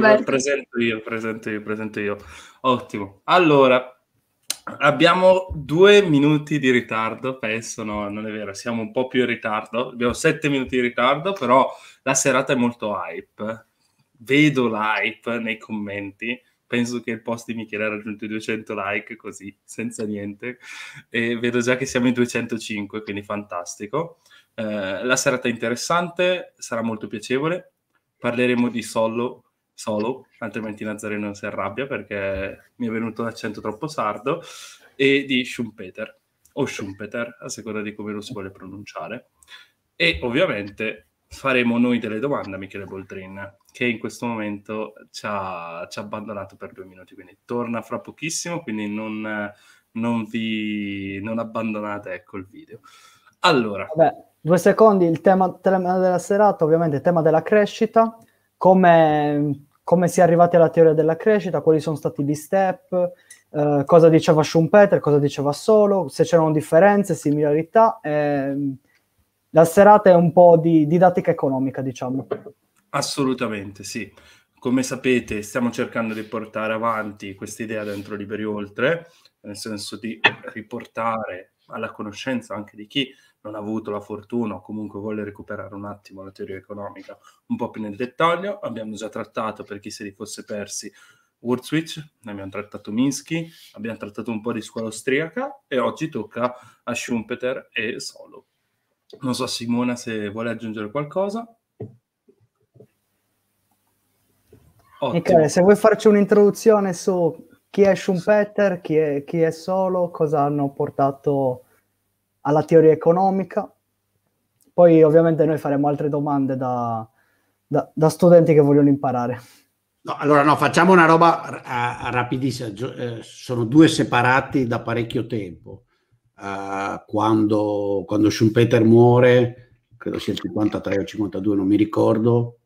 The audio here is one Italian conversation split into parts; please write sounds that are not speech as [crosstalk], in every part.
Beh. Presento io, presento io, presento io. Ottimo. Allora, abbiamo due minuti di ritardo, penso, no, non è vero, siamo un po' più in ritardo. Abbiamo sette minuti di ritardo, però la serata è molto hype. Vedo l'hype nei commenti. Penso che il post di Michele ha raggiunto i 200 like, così, senza niente. E vedo già che siamo in 205, quindi fantastico. Eh, la serata è interessante, sarà molto piacevole. Parleremo di solo solo, altrimenti Nazareno si arrabbia perché mi è venuto l'accento troppo sardo, e di Schumpeter, o Schumpeter, a seconda di come lo si vuole pronunciare. E ovviamente faremo noi delle domande a Michele Boldrin, che in questo momento ci ha, ci ha abbandonato per due minuti, quindi torna fra pochissimo, quindi non, non vi non abbandonate ecco il video. Allora, Vabbè, due secondi, il tema, tema della serata, ovviamente il tema della crescita, come come si è arrivati alla teoria della crescita, quali sono stati gli step, eh, cosa diceva Schumpeter, cosa diceva Solo, se c'erano differenze, similarità. Ehm, la serata è un po' di didattica economica, diciamo. Assolutamente, sì. Come sapete, stiamo cercando di portare avanti questa idea dentro Liberi Oltre, nel senso di riportare alla conoscenza anche di chi non ha avuto la fortuna o comunque vuole recuperare un attimo la teoria economica un po' più nel dettaglio. Abbiamo già trattato, per chi se li fosse persi, World Switch, abbiamo trattato Minsky, abbiamo trattato un po' di scuola austriaca e oggi tocca a Schumpeter e Solo. Non so Simona se vuole aggiungere qualcosa. Michele, se vuoi farci un'introduzione su chi è Schumpeter, chi è, chi è Solo, cosa hanno portato alla teoria economica. Poi ovviamente noi faremo altre domande da, da, da studenti che vogliono imparare. No, allora no, facciamo una roba uh, rapidissima, eh, sono due separati da parecchio tempo. Uh, quando, quando Schumpeter muore, credo sia il 53 o 52, non mi ricordo,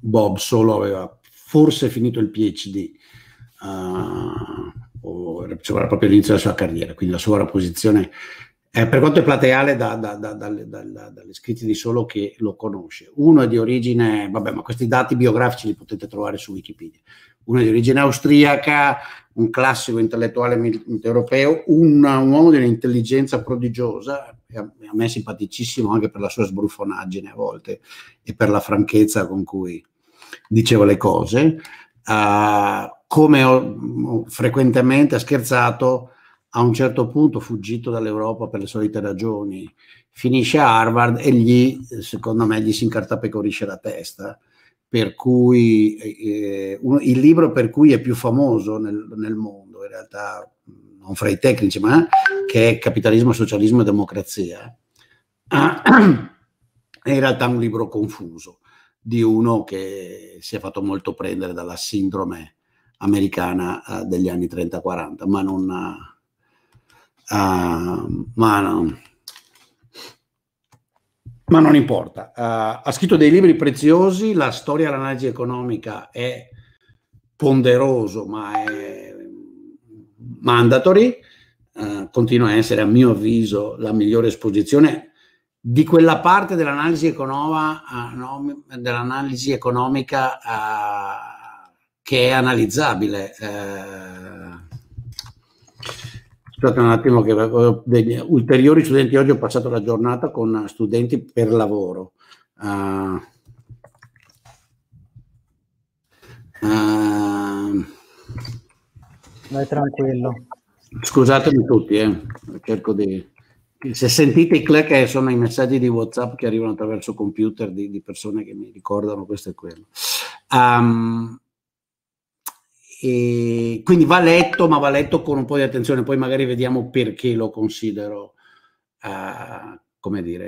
Bob solo aveva forse finito il PhD, uh, eh, o, cioè era proprio l'inizio della sua carriera, quindi la sua posizione eh, per quanto è plateale da, da, da, dalle scritte di solo che lo conosce. Uno è di origine, vabbè, ma questi dati biografici li potete trovare su Wikipedia. Uno è di origine austriaca, un classico intellettuale europeo, un, un uomo di un'intelligenza prodigiosa, a, me simpaticissimo anche per la sua sbruffonaggine a volte e per la franchezza con cui diceva le cose. Uh, come ho, ho frequentemente ha scherzato, a un certo punto fuggito dall'Europa per le solite ragioni, finisce a Harvard e lì, secondo me, gli si incartapecorisce la testa. Per cui eh, un, il libro per cui è più famoso nel, nel mondo, in realtà non fra i tecnici, ma che è Capitalismo, Socialismo e Democrazia, è in realtà un libro confuso di uno che si è fatto molto prendere dalla sindrome americana eh, degli anni 30-40, ma non, Ha, uh, ma, no. ma non importa. Uh, ha scritto dei libri preziosi, la storia dell'analisi economica è ponderoso, ma è mandatory, uh, continua a essere a mio avviso la migliore esposizione di quella parte dell'analisi, economa, uh, no, dell'analisi economica uh, che è analizzabile. Uh, scusate un attimo che degli ulteriori studenti oggi ho passato la giornata con studenti per lavoro. Uh, uh, Vai tranquillo. Scusatemi tutti, eh. cerco di... Se sentite i click eh, sono i messaggi di Whatsapp che arrivano attraverso computer di, di persone che mi ricordano questo e quello. Um, e quindi va letto, ma va letto con un po' di attenzione, poi magari vediamo perché lo considero, uh, come dire,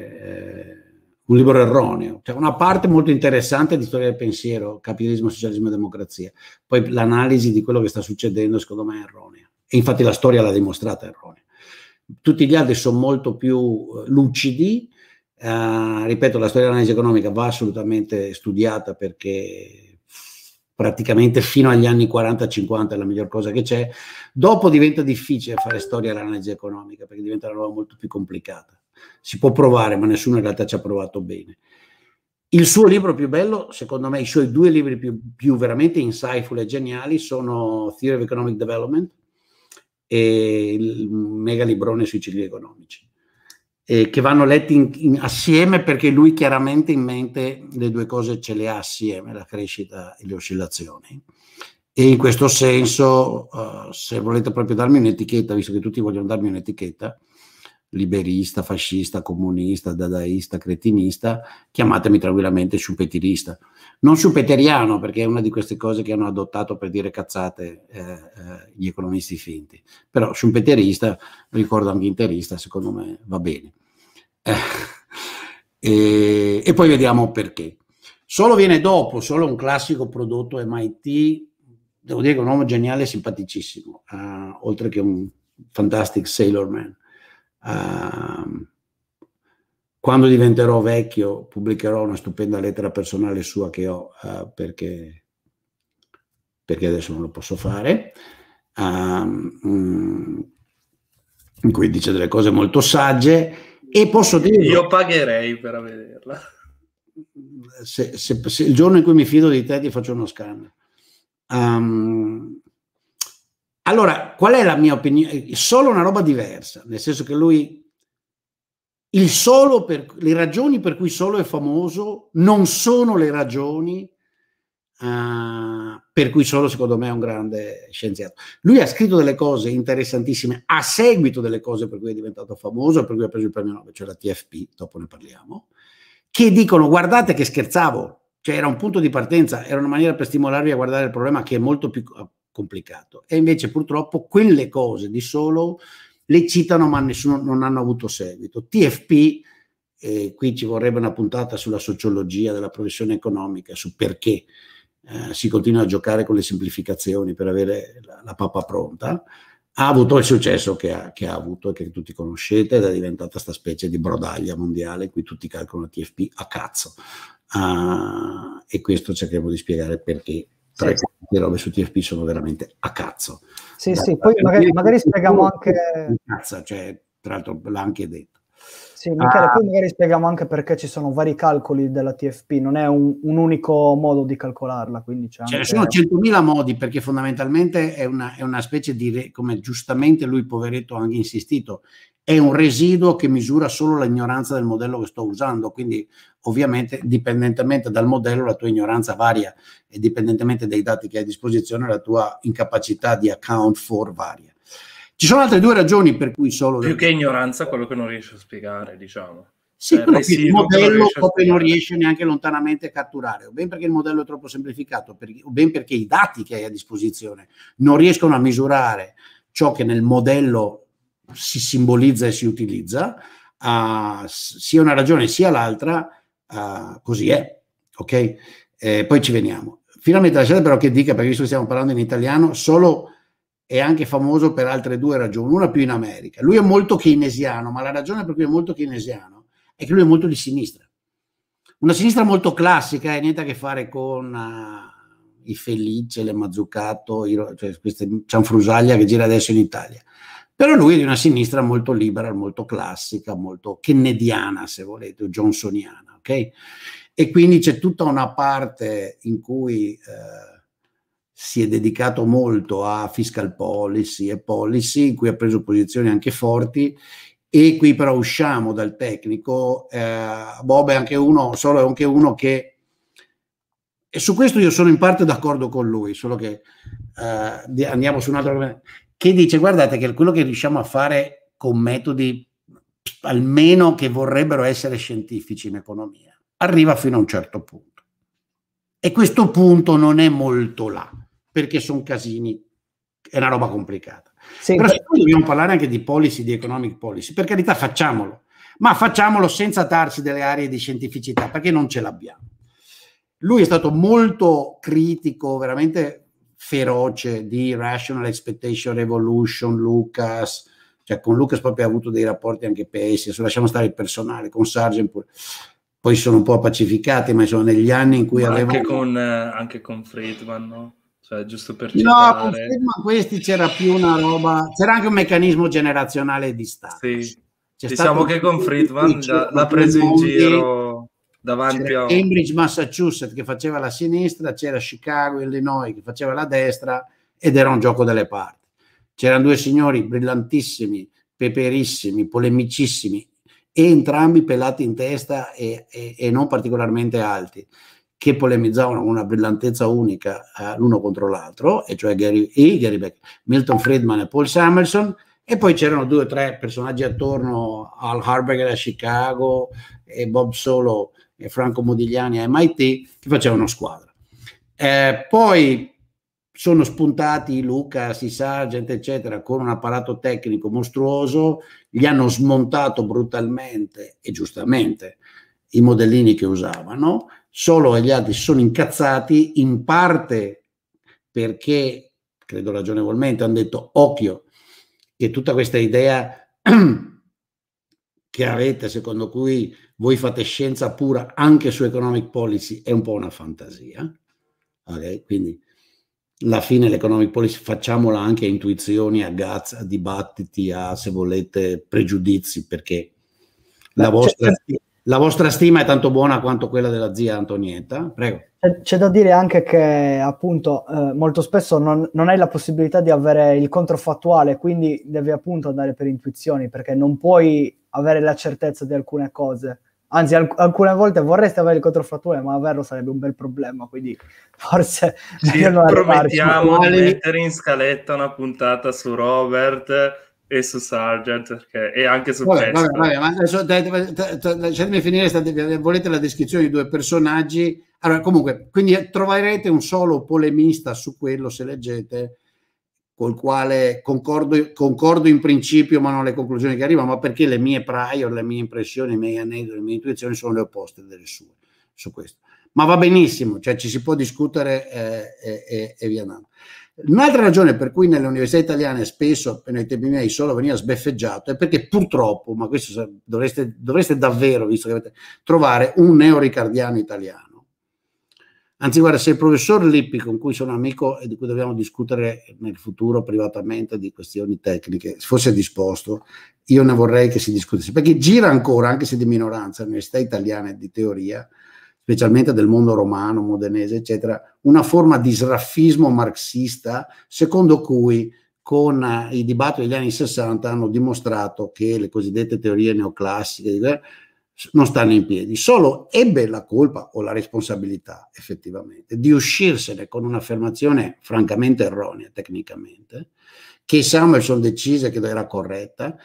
uh, un libro erroneo. C'è cioè, una parte molto interessante di storia del pensiero, capitalismo, socialismo e democrazia, poi l'analisi di quello che sta succedendo secondo me è erronea. E infatti la storia l'ha dimostrata erronea. Tutti gli altri sono molto più eh, lucidi, uh, ripeto, la storia dell'analisi economica va assolutamente studiata perché praticamente fino agli anni 40-50 è la miglior cosa che c'è, dopo diventa difficile fare storia all'analisi economica perché diventa una roba molto più complicata. Si può provare, ma nessuno in realtà ci ha provato bene. Il suo libro più bello, secondo me, i suoi due libri più, più veramente insightful e geniali sono Theory of Economic Development e il mega librone sui cicli economici eh, che vanno letti in, in, assieme perché lui chiaramente in mente le due cose ce le ha assieme, la crescita e le oscillazioni. E in questo senso, uh, se volete proprio darmi un'etichetta, visto che tutti vogliono darmi un'etichetta, liberista, fascista, comunista, dadaista, cretinista, chiamatemi tranquillamente schupetirista. Non sciupeteriano, perché è una di queste cose che hanno adottato per dire cazzate eh, eh, gli economisti finti. Però sciupeterista, ricordo anche interista, secondo me va bene. Eh, e, e poi vediamo perché. Solo viene dopo, solo un classico prodotto MIT, devo dire che è un uomo geniale e simpaticissimo, uh, oltre che un fantastic sailor man. Uh, ehm, quando diventerò vecchio pubblicherò una stupenda lettera personale sua che ho uh, perché, perché, adesso non lo posso fare, um, in cui dice delle cose molto sagge e posso dire... Io pagherei per averla Se, se, se, il giorno in cui mi fido di te ti faccio uno scan. Um, ehm, allora, qual è la mia opinione? Solo una roba diversa, nel senso che lui... il solo Per, le ragioni per cui Solo è famoso non sono le ragioni Uh, per cui solo secondo me è un grande scienziato. Lui ha scritto delle cose interessantissime a seguito delle cose per cui è diventato famoso, per cui ha preso il premio Nobel, cioè la TFP, dopo ne parliamo, che dicono guardate che scherzavo, cioè era un punto di partenza, era una maniera per stimolarvi a guardare il problema che è molto più eh, complicato. E invece purtroppo quelle cose di solo le citano ma nessuno, non hanno avuto seguito. TFP, eh, qui ci vorrebbe una puntata sulla sociologia della professione economica, su perché eh, si continua a giocare con le semplificazioni per avere la, la pappa pronta, ha avuto il successo che ha, che ha, avuto e che tutti conoscete ed è diventata questa specie di brodaglia mondiale in cui tutti calcolano TFP a cazzo. Uh, e questo cerchiamo di spiegare perché tre sì, sì. robe su TFP sono veramente a cazzo. Sì, da, sì, poi magari, magari, spieghiamo anche... Cazzo, cioè, tra l'altro l'ha anche detto sì, Michele, ah. poi magari spieghiamo anche perché ci sono vari calcoli della TFP, non è un, un unico modo di calcolarla. Quindi c'è cioè, anche... Ce ne sono 100.000 modi perché fondamentalmente è una, è una specie di, come giustamente lui poveretto ha anche insistito, è un residuo che misura solo l'ignoranza del modello che sto usando, quindi ovviamente dipendentemente dal modello la tua ignoranza varia e dipendentemente dai dati che hai a disposizione la tua incapacità di account for varia. Ci sono altre due ragioni per cui solo... Più che ignoranza, quello che non riesce a spiegare, diciamo. Sì, cioè, quello che il modello proprio non riesce neanche lontanamente a catturare, o ben perché il modello è troppo semplificato, o ben perché i dati che hai a disposizione non riescono a misurare ciò che nel modello si simbolizza e si utilizza, uh, sia una ragione sia l'altra, uh, così è, ok? Eh, poi ci veniamo. Finalmente lasciate però che dica, perché visto che stiamo parlando in italiano, solo è anche famoso per altre due ragioni, una più in America. Lui è molto keynesiano, ma la ragione per cui è molto keynesiano è che lui è molto di sinistra. Una sinistra molto classica e eh, niente a che fare con uh, i Felice, le Mazzucato, i, cioè queste cianfrusaglia che gira adesso in Italia. Però lui è di una sinistra molto libera, molto classica, molto kennediana, se volete, o johnsoniana, ok? E quindi c'è tutta una parte in cui... Uh, si è dedicato molto a fiscal policy e policy, in cui ha preso posizioni anche forti e qui però usciamo dal tecnico. Eh, Bob è anche uno, solo è anche uno che... E su questo io sono in parte d'accordo con lui, solo che eh, andiamo su un altro... Che dice, guardate che quello che riusciamo a fare con metodi almeno che vorrebbero essere scientifici in economia, arriva fino a un certo punto. E questo punto non è molto là perché sono casini, è una roba complicata. Sì, Però se dobbiamo parlare anche di policy, di economic policy, per carità facciamolo, ma facciamolo senza darci delle aree di scientificità, perché non ce l'abbiamo. Lui è stato molto critico, veramente feroce di Rational Expectation Revolution, Lucas, cioè con Lucas proprio ha avuto dei rapporti anche pesi, adesso lasciamo stare il personale, con Sargent pure. Poi sono un po' pacificati, ma sono negli anni in cui ma Anche con, eh, anche con Friedman, no? Cioè, giusto per citare... No, confermo a questi c'era più una roba... C'era anche un meccanismo generazionale di Stato. Sì. C'è diciamo che con Friedman l'ha preso in giro davanti c'era a... Cambridge, Massachusetts che faceva la sinistra, c'era Chicago, Illinois che faceva la destra ed era un gioco delle parti. C'erano due signori brillantissimi, peperissimi, polemicissimi e entrambi pelati in testa e, e, e non particolarmente alti che polemizzavano con una brillantezza unica eh, l'uno contro l'altro, e cioè Gary, e Gary Beck, Milton Friedman e Paul Samuelson, e poi c'erano due o tre personaggi attorno al Harberger a Chicago e Bob Solo e Franco Modigliani a MIT che facevano squadra. Eh, poi sono spuntati Luca, Sargent, eccetera, con un apparato tecnico mostruoso, gli hanno smontato brutalmente e giustamente i modellini che usavano Solo e gli altri sono incazzati in parte perché, credo ragionevolmente, hanno detto occhio che tutta questa idea [clears throat] che avete, secondo cui voi fate scienza pura anche su economic policy, è un po' una fantasia. Okay? Quindi alla fine l'economic policy facciamola anche a intuizioni, a gaz a dibattiti, a se volete pregiudizi, perché la cioè, vostra... Cioè, la vostra stima è tanto buona quanto quella della zia Antonietta. Prego. C'è, da dire anche che appunto eh, molto spesso non, non, hai la possibilità di avere il controfattuale, quindi devi appunto andare per intuizioni perché non puoi avere la certezza di alcune cose. Anzi, alc- alcune volte vorresti avere il controfattuale, ma averlo sarebbe un bel problema, quindi forse Ci promettiamo di mettere in scaletta una puntata su Robert e su Sargent perché, e anche su vabbè, vabbè, vabbè, ma adesso lasciatemi finire, state, volete la descrizione di due personaggi. Allora, comunque, quindi troverete un solo polemista su quello se leggete, col quale concordo, concordo in principio, ma non le conclusioni che arrivano, ma perché le mie prior, le mie impressioni, i miei aneddoti, le mie intuizioni sono le opposte delle sue su questo. Ma va benissimo, cioè ci si può discutere eh, e, eh, e, eh, e via andando. Un'altra ragione per cui nelle università italiane spesso, nei tempi miei, solo veniva sbeffeggiato è perché purtroppo, ma questo dovreste, dovreste davvero, visto che avete, trovare un neoricardiano italiano. Anzi, guarda, se il professor Lippi, con cui sono amico e di cui dobbiamo discutere nel futuro privatamente di questioni tecniche, fosse disposto, io ne vorrei che si discutesse, perché gira ancora, anche se di minoranza, università italiane di teoria, specialmente del mondo romano, modenese, eccetera, una forma di sraffismo marxista secondo cui con eh, i dibattiti degli anni 60 hanno dimostrato che le cosiddette teorie neoclassiche eh, non stanno in piedi. Solo ebbe la colpa o la responsabilità effettivamente di uscirsene con un'affermazione francamente erronea tecnicamente, che Samuelson decise che era corretta,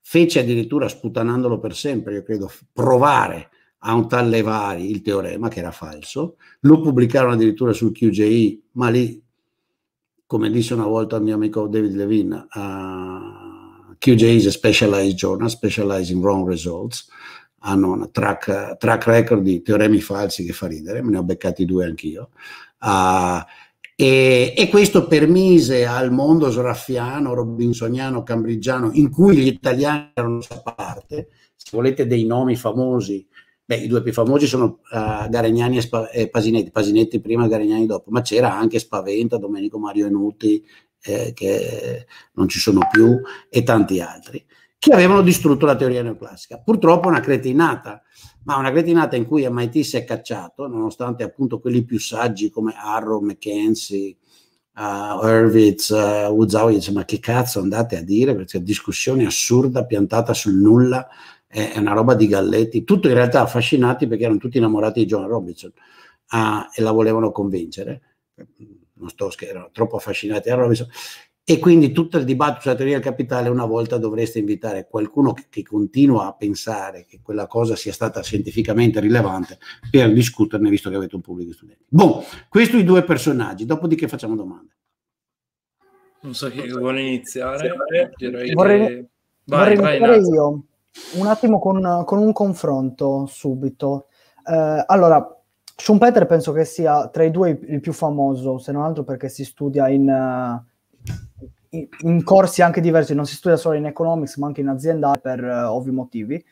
fece addirittura sputanandolo per sempre, io credo, provare a un tal Levari il teorema, che era falso, lo pubblicarono addirittura sul QGI, ma lì, come disse una volta il mio amico David Levin, uh, QGI is a specialized journal, specializing wrong results, hanno un track, track, record di teoremi falsi che fa ridere, me ne ho beccati due anch'io. Uh, e, e, questo permise al mondo sraffiano, robinsoniano, cambrigiano, in cui gli italiani erano a parte, se volete dei nomi famosi, Beh, i due più famosi sono uh, eh, Garegnani e, Spa- e, eh, Pasinetti, Pasinetti prima e Garegnani dopo, ma c'era anche Spaventa, Domenico Mario Enuti, eh, che non ci sono più, e tanti altri, che avevano distrutto la teoria neoclassica. Purtroppo una cretinata, ma una cretinata in cui MIT si è cacciato, nonostante appunto quelli più saggi come Arrow, McKenzie, uh, Hurwitz, uh, Uzawi, dice ma che cazzo andate a dire, perché è una discussione assurda piantata sul nulla, è, una roba di Galletti, tutti in realtà affascinati perché erano tutti innamorati di John Robinson ah, e la volevano convincere, mm, non sto scherzando, erano troppo affascinati da Robinson, e quindi tutto il dibattito sulla teoria del capitale una volta dovreste invitare qualcuno che, che, continua a pensare che quella cosa sia stata scientificamente rilevante per discuterne visto che avete un pubblico di studenti. Boh, questi i due personaggi, dopodiché facciamo domande. Non so chi vuole iniziare, eh, direi vorrei, che... Vai, vorrei iniziare no. io un attimo con, con un confronto subito. Eh, allora, Schumpeter penso che sia tra i due il più famoso, se non altro perché si studia in, eh, in, corsi anche diversi, non si studia solo in economics ma anche in aziendale per uh, ovvi motivi.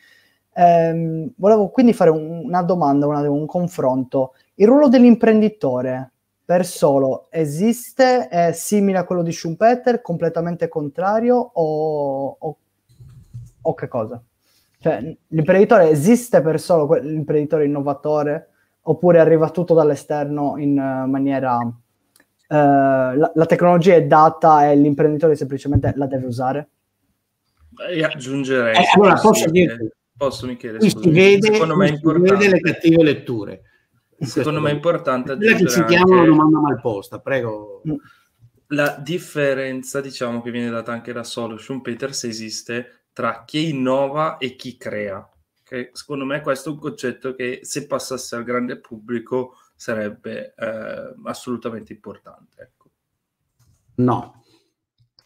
Eh, volevo quindi fare un, una domanda, una, un confronto. Il ruolo dell'imprenditore per solo esiste? È simile a quello di Schumpeter? Completamente contrario? O, o, o che cosa? Cioè, l'imprenditore esiste per solo que- l'imprenditore innovatore oppure arriva tutto dall'esterno in uh, maniera... Uh, la-, la, tecnologia è data e l'imprenditore semplicemente la deve usare? E aggiungerei... Eh, allora, posso dirti... Eh, posso Michele? Qui si vede, Secondo me è importante. si le cattive letture. Secondo me è importante aggiungere che ci diamo una domanda mal posta prego. Mm. La differenza, diciamo, che viene data anche da Solo Schumpeter, se esiste, tra chi innova e chi crea. Che secondo me questo è un concetto che se passasse al grande pubblico sarebbe eh, assolutamente importante. Ecco. No.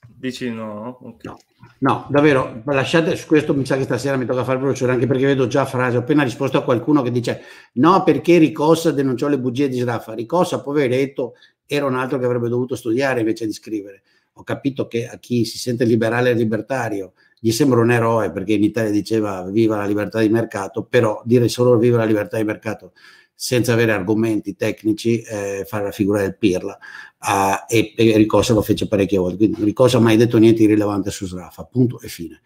Dici no? Okay. no? No, davvero, lasciate su questo, mi sa che stasera mi tocca fare veloce, anche perché vedo già frasi, ho appena risposto a qualcuno che dice no perché Ricossa denunciò le bugie di Sraffa, Ricossa, poveretto, era un altro che avrebbe dovuto studiare invece di scrivere. Ho capito che a chi si sente liberale e libertario, gli sembra un eroe perché in Italia diceva viva la libertà di mercato, però dire solo viva la libertà di mercato senza avere argomenti tecnici eh, fare la figura del pirla ah, e, e, Ricossa lo fece parecchie volte quindi Ricossa ha mai detto niente di rilevante su Sraffa punto e fine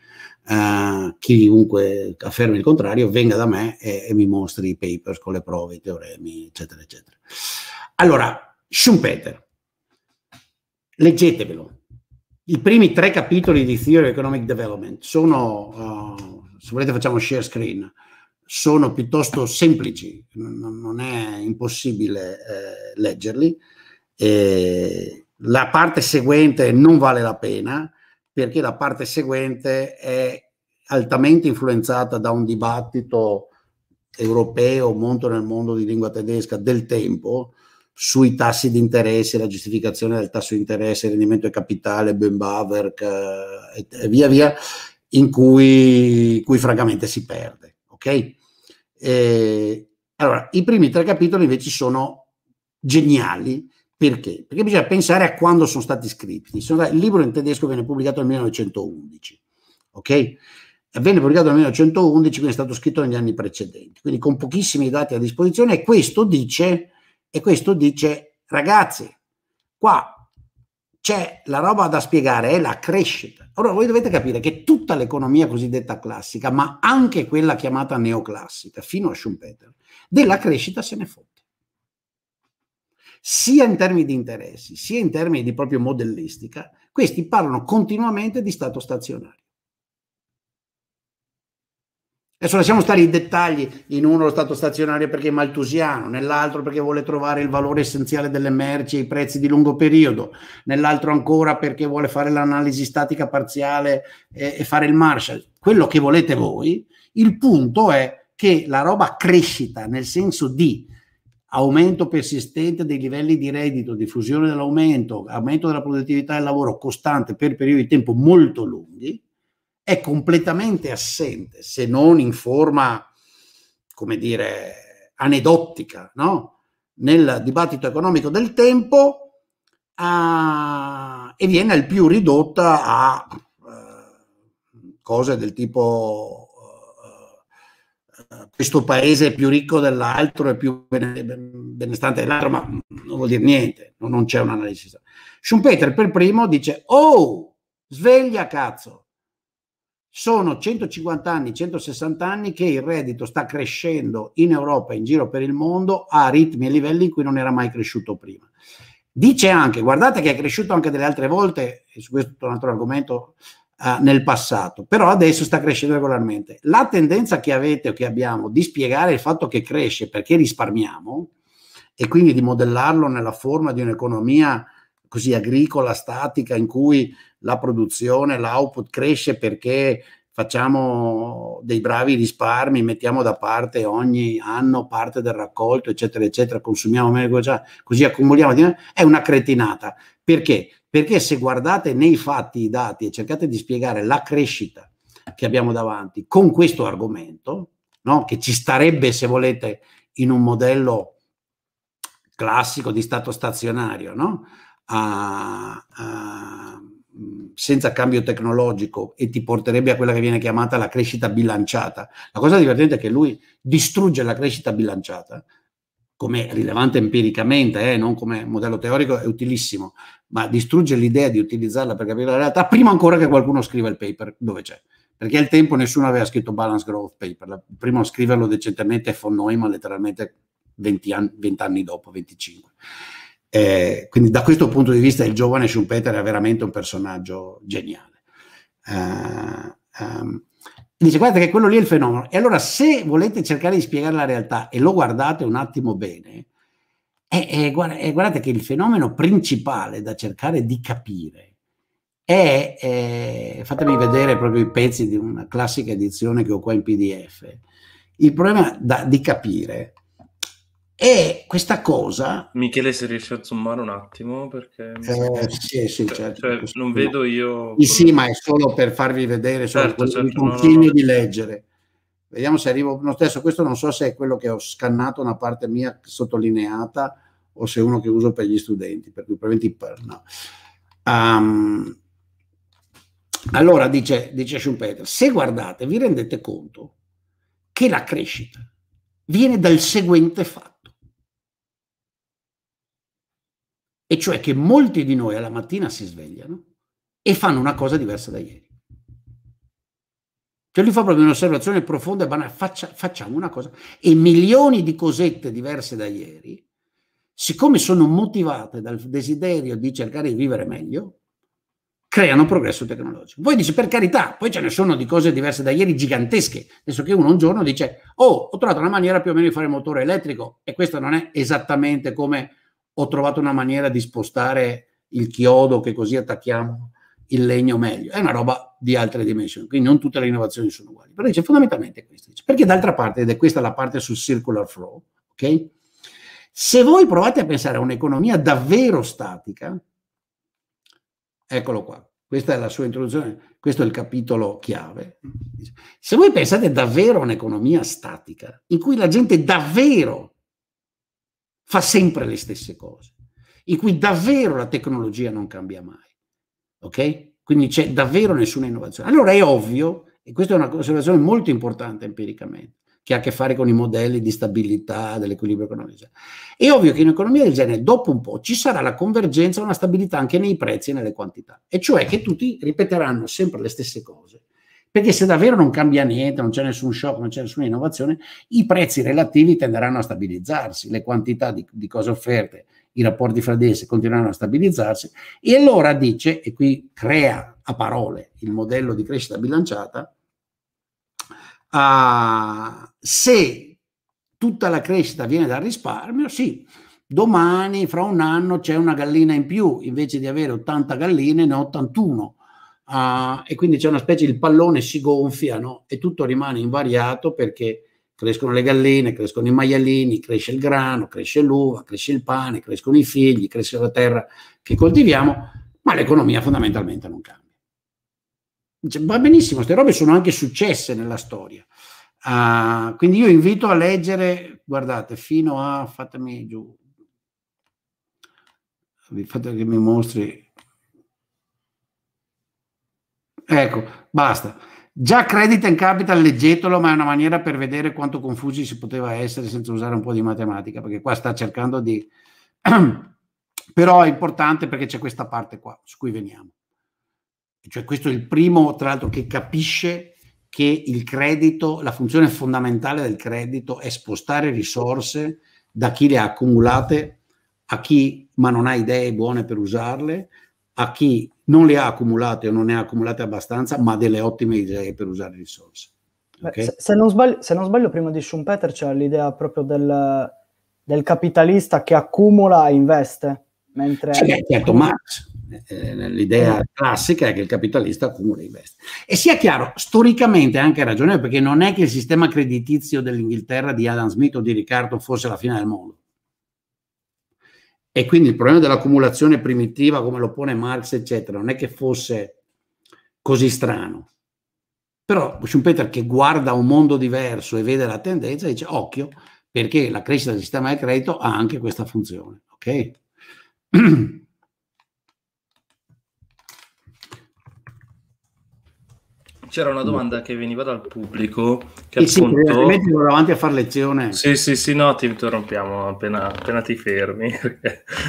uh, chiunque affermi il contrario venga da me e, e, mi mostri i papers con le prove, i teoremi eccetera eccetera allora Schumpeter leggetevelo i primi tre capitoli di Theory of Economic Development sono, uh, se volete facciamo share screen, sono piuttosto semplici, non, non è impossibile eh, leggerli. E la parte seguente non vale la pena perché la parte seguente è altamente influenzata da un dibattito europeo, molto nel mondo di lingua tedesca, del tempo, sui tassi di interesse, la giustificazione del tasso di interesse, il rendimento del capitale, Ben Baverk eh, e via via, in cui, cui, francamente si perde. Ok? E, allora, i primi tre capitoli invece sono geniali. Perché? Perché bisogna pensare a quando sono stati scritti. Sono, il libro in tedesco viene pubblicato nel 1911, ok? Venne pubblicato nel 1911, quindi è stato scritto negli anni precedenti, quindi con pochissimi dati a disposizione e questo dice e questo dice, ragazzi, qua c'è la roba da spiegare, è la crescita. Ora voi dovete capire che tutta l'economia cosiddetta classica, ma anche quella chiamata neoclassica, fino a Schumpeter, della crescita se ne fotte. Sia in termini di interessi, sia in termini di proprio modellistica, questi parlano continuamente di stato stazionario. Adesso lasciamo stare i dettagli, in uno lo stato stazionario perché è maltusiano, nell'altro perché vuole trovare il valore essenziale delle merci e i prezzi di lungo periodo, nell'altro ancora perché vuole fare l'analisi statica parziale eh, e fare il Marshall. Quello che volete voi, il punto è che la roba crescita nel senso di aumento persistente dei livelli di reddito, diffusione dell'aumento, aumento della produttività del lavoro costante per periodi di tempo molto lunghi, è completamente assente, se non in forma, come dire, aneddotica, no? nel dibattito economico del tempo a, ah, e viene al più ridotta a uh, cose del tipo uh, questo paese è più ricco dell'altro è più benestante dell'altro, ma non vuol dire niente, non c'è un'analisi. Schumpeter per primo dice, oh, sveglia cazzo, sono 150 anni, 160 anni che il reddito sta crescendo in Europa, in giro per il mondo, a ritmi e livelli in cui non era mai cresciuto prima. Dice anche, guardate che è cresciuto anche delle altre volte, e su questo è un altro argomento, eh, nel passato, però adesso sta crescendo regolarmente. La tendenza che avete o che abbiamo di spiegare il fatto che cresce perché risparmiamo e quindi di modellarlo nella forma di un'economia così agricola, statica, in cui la produzione, l'output cresce perché facciamo dei bravi risparmi, mettiamo da parte ogni anno parte del raccolto, eccetera, eccetera, consumiamo meno, così accumuliamo, è una cretinata. Perché? Perché se guardate nei fatti i dati e cercate di spiegare la crescita che abbiamo davanti con questo argomento, no? che ci starebbe, se volete, in un modello classico di stato stazionario, no? a, a senza cambio tecnologico e ti porterebbe a quella che viene chiamata la crescita bilanciata. La cosa divertente è che lui distrugge la crescita bilanciata, come rilevante empiricamente, eh, non come modello teorico, è utilissimo, ma distrugge l'idea di utilizzarla per capire la realtà prima ancora che qualcuno scriva il paper dove c'è. Perché al tempo nessuno aveva scritto Balance Growth Paper, il primo a scriverlo decentemente è von Neumann, letteralmente 20 anni, 20 anni dopo, 25. Eh, quindi da questo punto di vista il giovane Schumpeter è veramente un personaggio geniale. Uh, um, dice guardate che quello lì è il fenomeno. E allora se volete cercare di spiegare la realtà e lo guardate un attimo bene, è, è, è, guardate che il fenomeno principale da cercare di capire è, fatemi vedere proprio i pezzi di una classica edizione che ho qua in PDF, il problema da, di capire e questa cosa... Michele, se riesci a zoomare un attimo, perché... Eh, sì, sì, cioè, certo. Cioè, non vedo io... Sì, sì, ma è solo per farvi vedere, certo, certo, il continuo no, no. di leggere. Vediamo se arrivo... lo stesso, questo non so se è quello che ho scannato una parte mia sottolineata o se è uno che uso per gli studenti, per cui probabilmente per... No. Um, allora, dice, dice Schumpeter, se guardate vi rendete conto che la crescita viene dal seguente fatto e cioè che molti di noi alla mattina si svegliano e fanno una cosa diversa da ieri. Cioè lui fa proprio un'osservazione profonda e banale, Faccia, facciamo una cosa. E milioni di cosette diverse da ieri, siccome sono motivate dal desiderio di cercare di vivere meglio, creano progresso tecnologico. Poi dice, per carità, poi ce ne sono di cose diverse da ieri gigantesche. Adesso che uno un giorno dice, oh, ho trovato una maniera più o meno di fare il motore elettrico e questo non è esattamente come ho trovato una maniera di spostare il chiodo che così attacchiamo il legno meglio. È una roba di altre dimensioni, quindi non tutte le innovazioni sono uguali. Però dice fondamentalmente questo, dice, perché d'altra parte, ed è questa la parte sul circular flow, ok? Se voi provate a pensare a un'economia davvero statica, eccolo qua, questa è la sua introduzione, questo è il capitolo chiave. Se voi pensate davvero a un'economia statica, in cui la gente davvero fa sempre le stesse cose, in cui davvero la tecnologia non cambia mai. Ok? Quindi c'è davvero nessuna innovazione. Allora è ovvio, e questa è una considerazione molto importante empiricamente, che ha a che fare con i modelli di stabilità dell'equilibrio economico. È ovvio che in un'economia del genere, dopo un po', ci sarà la convergenza, una stabilità anche nei prezzi e nelle quantità, e cioè che tutti ripeteranno sempre le stesse cose perché se davvero non cambia niente, non c'è nessun shock, non c'è nessuna innovazione, i prezzi relativi tenderanno a stabilizzarsi, le quantità di, di cose offerte, i rapporti fra di esse continueranno a stabilizzarsi e allora dice, e qui crea a parole il modello di crescita bilanciata, uh, se tutta la crescita viene dal risparmio, sì, domani, fra un anno, c'è una gallina in più, invece di avere 80 galline ne ho 81 Uh, e quindi c'è una specie, di pallone si gonfia no? e tutto rimane invariato perché crescono le galline, crescono i maialini, cresce il grano, cresce l'uva, cresce il pane, crescono i figli, cresce la terra che coltiviamo, ma l'economia fondamentalmente non cambia. Cioè, va benissimo, queste robe sono anche successe nella storia. Uh, quindi io invito a leggere, guardate, fino a, fatemi giù, fate che mi mostri Ecco, basta. Già Credit and Capital leggetelo, ma è una maniera per vedere quanto confusi si poteva essere senza usare un po' di matematica, perché qua sta cercando di... [clears throat] Però è importante perché c'è questa parte qua, su cui veniamo. Cioè questo è il primo, tra l'altro, che capisce che il credito, la funzione fondamentale del credito è spostare risorse da chi le ha accumulate a chi ma non ha idee buone per usarle, a chi non le ha accumulate o non ne ha accumulate abbastanza, ma delle ottime idee per usare risorse. Okay? Beh, se, non sbaglio, se, non sbaglio, prima di Schumpeter c'è l'idea proprio del, del capitalista che accumula e investe. Mentre... Cioè, certo, Marx, eh, eh, l'idea eh. classica è che il capitalista accumula e investe. E sia chiaro, storicamente anche ha ragione, perché non è che il sistema creditizio dell'Inghilterra di Adam Smith o di Riccardo fosse la fine del mondo. E quindi il problema dell'accumulazione primitiva, come lo pone Marx, eccetera, non è che fosse così strano. Però Schumpeter che guarda un mondo diverso e vede la tendenza dice occhio perché la crescita del sistema di credito ha anche questa funzione. Ok? [clears throat] c'era una domanda che veniva dal pubblico. Che eh sì, appunto... sì, altrimenti vado avanti a fare lezione. Sì, sì, sì, no, ti interrompiamo appena, appena ti fermi.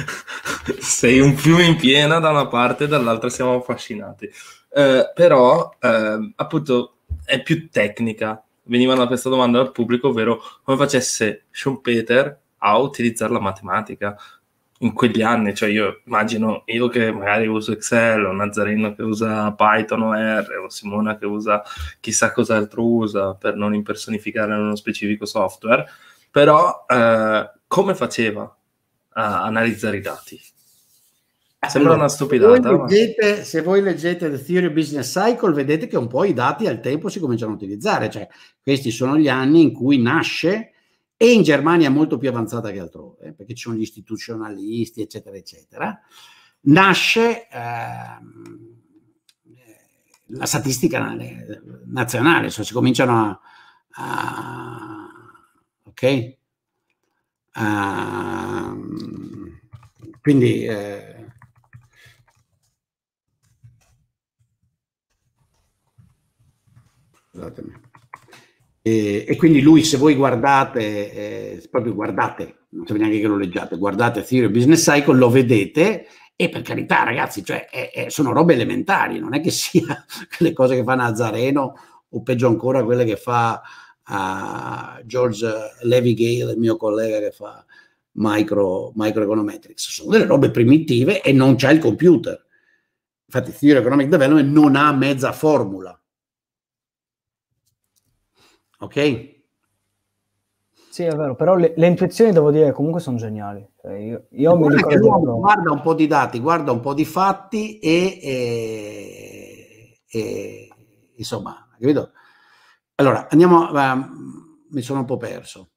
[laughs] Sei un fiume in piena da una parte e dall'altra siamo affascinati. Eh, però, eh, appunto, è più tecnica. Veniva da questa domanda dal pubblico, ovvero come facesse Schumpeter a utilizzare la matematica in quegli anni, cioè io immagino io che magari uso Excel, o Nazarino che usa Python o R, o Simona che usa chissà cos'altro usa per non impersonificare uno specifico software, però eh, come faceva a analizzare i dati? Sembra una stupidata. Se voi, leggete, ma... se voi, leggete, The Theory of Business Cycle, vedete che un po' i dati al tempo si cominciano a utilizzare, cioè questi sono gli anni in cui nasce e in Germania molto più avanzata che altrove, eh, perché ci sono gli istituzionalisti, eccetera, eccetera, nasce ehm, la statistica nazionale, cioè si cominciano a, a ok? A, ehm, quindi eh, scusatemi. E, e, quindi lui, se voi guardate, eh, proprio guardate, non so neanche che lo leggiate, guardate Theory Business Cycle, lo vedete e per carità ragazzi, cioè, è, è, sono robe elementari, non è che [laughs] sia quelle cose che fa Nazareno o peggio ancora quelle che fa uh, George Levy Gale, il mio collega che fa micro, microeconometrics, sono delle robe primitive e non c'è il computer. Infatti Theory Economic Development non ha mezza formula, ok? Sì, è vero, però le, le intuizioni devo dire comunque sono geniali. Cioè, io, io mi ricordo... guarda un po' di dati, guarda un po' di fatti e, e, e insomma, capito? Allora, andiamo, uh, mi sono un po' perso.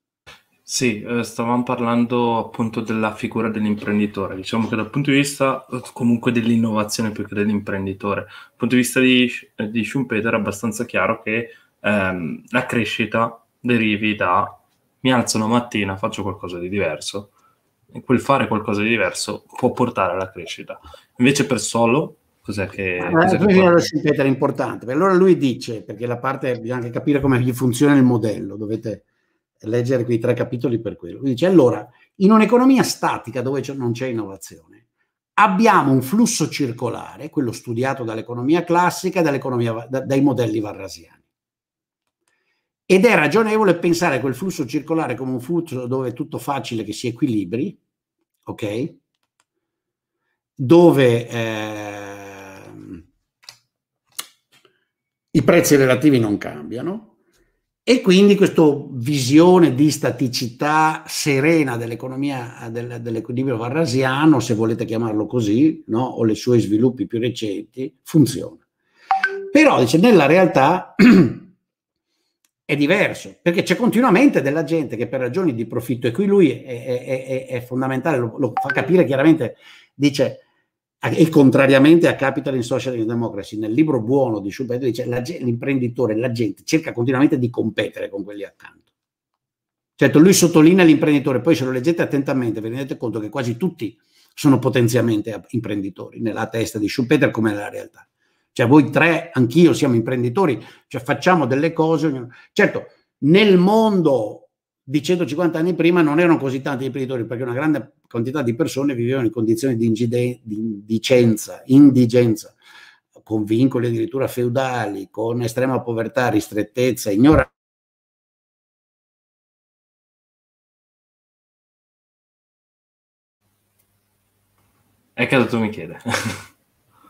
Sì, eh, stavamo parlando appunto della figura dell'imprenditore. Diciamo che dal punto di vista eh, comunque dell'innovazione più che dell'imprenditore, dal punto di vista di, di Schumpeter è abbastanza chiaro che ehm, la crescita derivi da mi alzo una mattina, faccio qualcosa di diverso, e quel fare qualcosa di diverso può portare alla crescita. Invece per solo, cos'è che... Eh, cos'è che porta... importante, allora lui dice, perché la parte bisogna anche capire come gli funziona il modello, dovete leggere quei tre capitoli per quello. Lui dice, allora, in un'economia statica dove non c'è innovazione, abbiamo un flusso circolare, quello studiato dall'economia classica e dall'economia, da, dai modelli varrasiani ed è ragionevole pensare a quel flusso circolare come un flusso dove è tutto facile che si equilibri, ok? Dove eh, i prezzi relativi non cambiano e quindi questa visione di staticità serena dell'economia del, dell'equilibrio varrasiano, se volete chiamarlo così, no? o le sue sviluppi più recenti, funziona. Però dice, nella realtà [clears throat] è diverso, perché c'è continuamente della gente che per ragioni di profitto, e qui lui è, è, è, è fondamentale, lo, lo, fa capire chiaramente, dice, e contrariamente a Capital in Social Democracy, nel libro buono di Schumpeter dice, la, l'imprenditore, la gente cerca continuamente di competere con quelli accanto. Certo, lui sottolinea l'imprenditore, poi se lo leggete attentamente vi rendete conto che quasi tutti sono potenzialmente imprenditori nella testa di Schumpeter come nella realtà. Cioè voi tre, anch'io, siamo imprenditori, cioè facciamo delle cose. Certo, nel mondo di 150 anni prima non erano così tanti imprenditori perché una grande quantità di persone vivevano in condizioni di, ingide, di indigenza, indigenza, con vincoli addirittura feudali, con estrema povertà, ristrettezza, ignoranza. È caduto Michele. [laughs]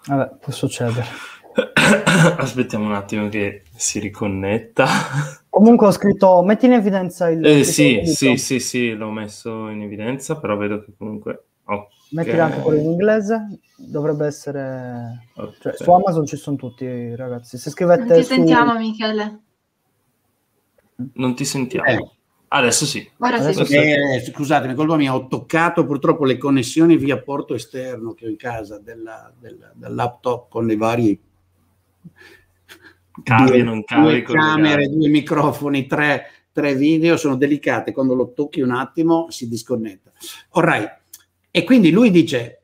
Vabbè, può succedere. [coughs] Aspettiamo un attimo che si riconnetta. [laughs] Comunque ho scritto, metti in evidenza il... Eh, sì, sì, sì, sì, l'ho messo in evidenza, però vedo che comunque... Okay. Mettila anche quello in inglese, dovrebbe essere... Cioè, okay. Cioè, su Amazon ci sono tutti, ragazzi. Se scrivete... Non ti su... sentiamo, Michele. Non ti sentiamo. Eh. Adesso sì. Adesso sì. Eh, scusatemi, colpa mia, ho toccato purtroppo le connessioni via porto esterno che ho in casa della, della, del laptop con le varie cavi, non cavi, due camere, due microfoni, tre, tre, video, sono delicate, quando lo tocchi un attimo si disconnetta. Right. E quindi lui dice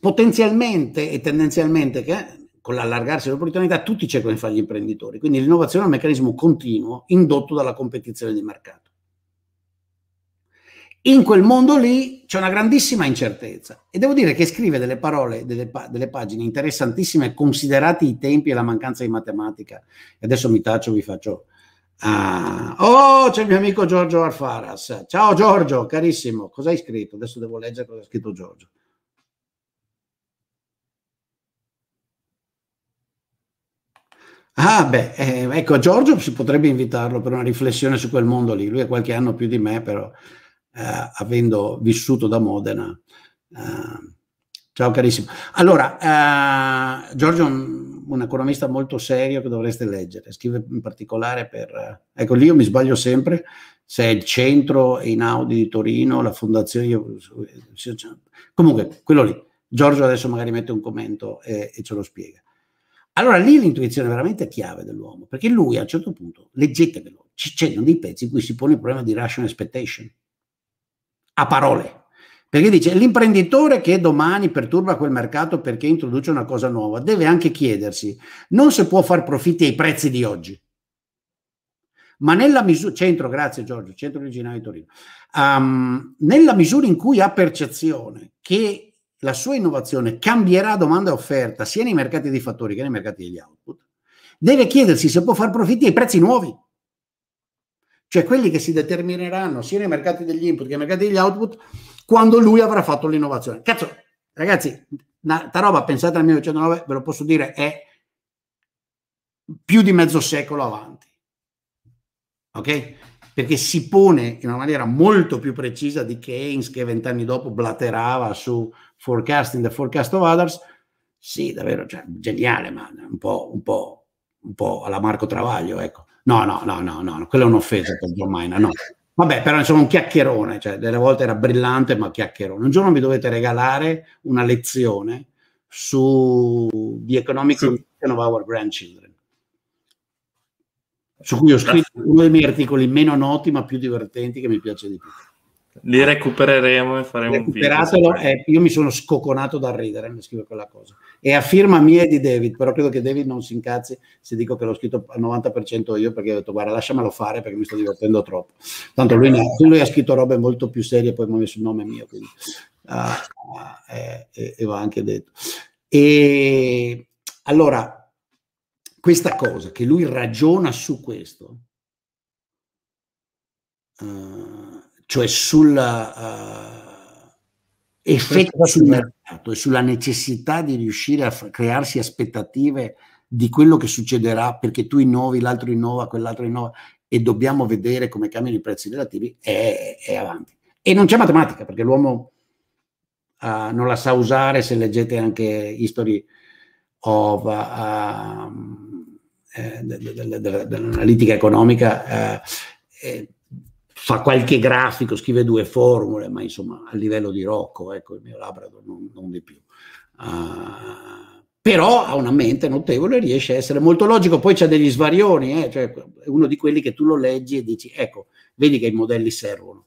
potenzialmente e tendenzialmente che con l'allargarsi delle opportunità, tutti cercano di fare gli imprenditori. Quindi l'innovazione è un meccanismo continuo indotto dalla competizione di mercato. In quel mondo lì c'è una grandissima incertezza e devo dire che scrive delle parole, delle, pa- delle pagine interessantissime, considerati i tempi e la mancanza di matematica. E adesso mi taccio, vi faccio... Ah. Oh, c'è il mio amico Giorgio Alfaras. Ciao Giorgio, carissimo, cosa hai scritto? Adesso devo leggere cosa ha scritto Giorgio. Ah, beh, eh, ecco, Giorgio si potrebbe invitarlo per una riflessione su quel mondo lì. Lui è qualche anno più di me, però, eh, avendo vissuto da Modena. Eh, ciao carissimo. Allora, eh, Giorgio è un, un, economista molto serio che dovreste leggere. Scrive in particolare per... Eh, ecco, lì io mi sbaglio sempre. Se è il centro Einaudi di Torino, la fondazione... Io, eh, comunque, quello lì. Giorgio adesso magari mette un commento e, e ce lo spiega. Allora lì l'intuizione è veramente chiave dell'uomo, perché lui a un certo punto, leggetevelo, ci c'erano dei pezzi in cui si pone il problema di rational expectation, a parole. Perché dice l'imprenditore che domani perturba quel mercato perché introduce una cosa nuova deve anche chiedersi non se può far profitti ai prezzi di oggi, ma nella misura, centro, grazie Giorgio, centro originale di Torino, um, nella misura in cui ha percezione che la sua innovazione cambierà domanda e offerta sia nei mercati dei fattori che nei mercati degli output, deve chiedersi se può far profitti ai prezzi nuovi, cioè quelli che si determineranno sia nei mercati degli input che nei mercati degli output quando lui avrà fatto l'innovazione. Cazzo, ragazzi, una, ta roba pensate al 1909, ve lo posso dire, è più di mezzo secolo avanti. Ok? Perché si pone in una maniera molto più precisa di Keynes che vent'anni dopo blaterava su Forecasting the Forecast of Others, sì, davvero, cioè, geniale, ma un po', un po', un po' alla Marco Travaglio, ecco. No, no, no, no, no, quella è un'offesa per John Maina, no. Vabbè, però insomma un chiacchierone, cioè delle volte era brillante, ma chiacchierone. Un giorno mi dovete regalare una lezione su The Economic sì. of Our Grandchildren, su cui ho scritto uno dei miei articoli meno noti ma più divertenti che mi piace di più. Li recupereremo e faremo un video. Eh, io mi sono scoconato dal ridere mi scrive quella cosa. E a firma mia e di David, però credo che David non si incazzi se dico che l'ho scritto al 90% io perché ho detto guarda lasciamelo fare perché mi sto divertendo troppo. Tanto lui, ne, lui ha scritto robe molto più serie e poi mi ha messo il nome mio, quindi ah, ah eh, eh, e va anche detto. E allora, questa cosa, che lui ragiona su questo... Uh, cioè sulla uh, effetto sul mercato e sulla necessità di riuscire a f- crearsi aspettative di quello che succederà perché tu innovi, l'altro innova, quell'altro innova e dobbiamo vedere come cambiano i prezzi relativi è, è avanti. E non c'è matematica perché l'uomo uh, non la sa usare se leggete anche History of... Uh, dell'analitica economica, eh, fa qualche grafico, scrive due formule, ma insomma a livello di Rocco, ecco il mio Labrador non, non di più. Uh, però ha una mente notevole, riesce a essere molto logico, poi c'è degli svarioni, eh? cioè, è uno di quelli che tu lo leggi e dici, ecco, vedi che i modelli servono,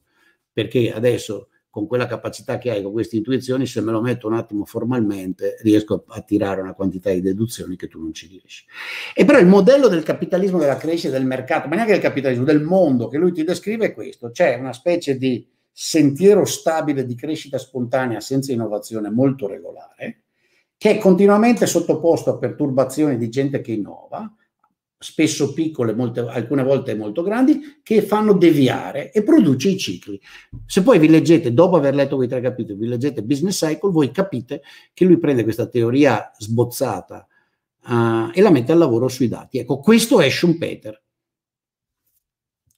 perché adesso con quella capacità che hai, con queste intuizioni, se me lo metto un attimo formalmente, riesco a tirare una quantità di deduzioni che tu non ci riesci. E però il modello del capitalismo, della crescita, del mercato, ma neanche del capitalismo, del mondo che lui ti descrive è questo. C'è una specie di sentiero stabile di crescita spontanea senza innovazione molto regolare, che è continuamente sottoposto a perturbazioni di gente che innova, spesso piccole, molte, alcune volte molto grandi, che fanno deviare e produce i cicli. Se poi vi leggete, dopo aver letto quei tre capitoli, vi leggete Business Cycle, voi capite che lui prende questa teoria sbozzata uh, e la mette al lavoro sui dati. Ecco, questo è Schumpeter,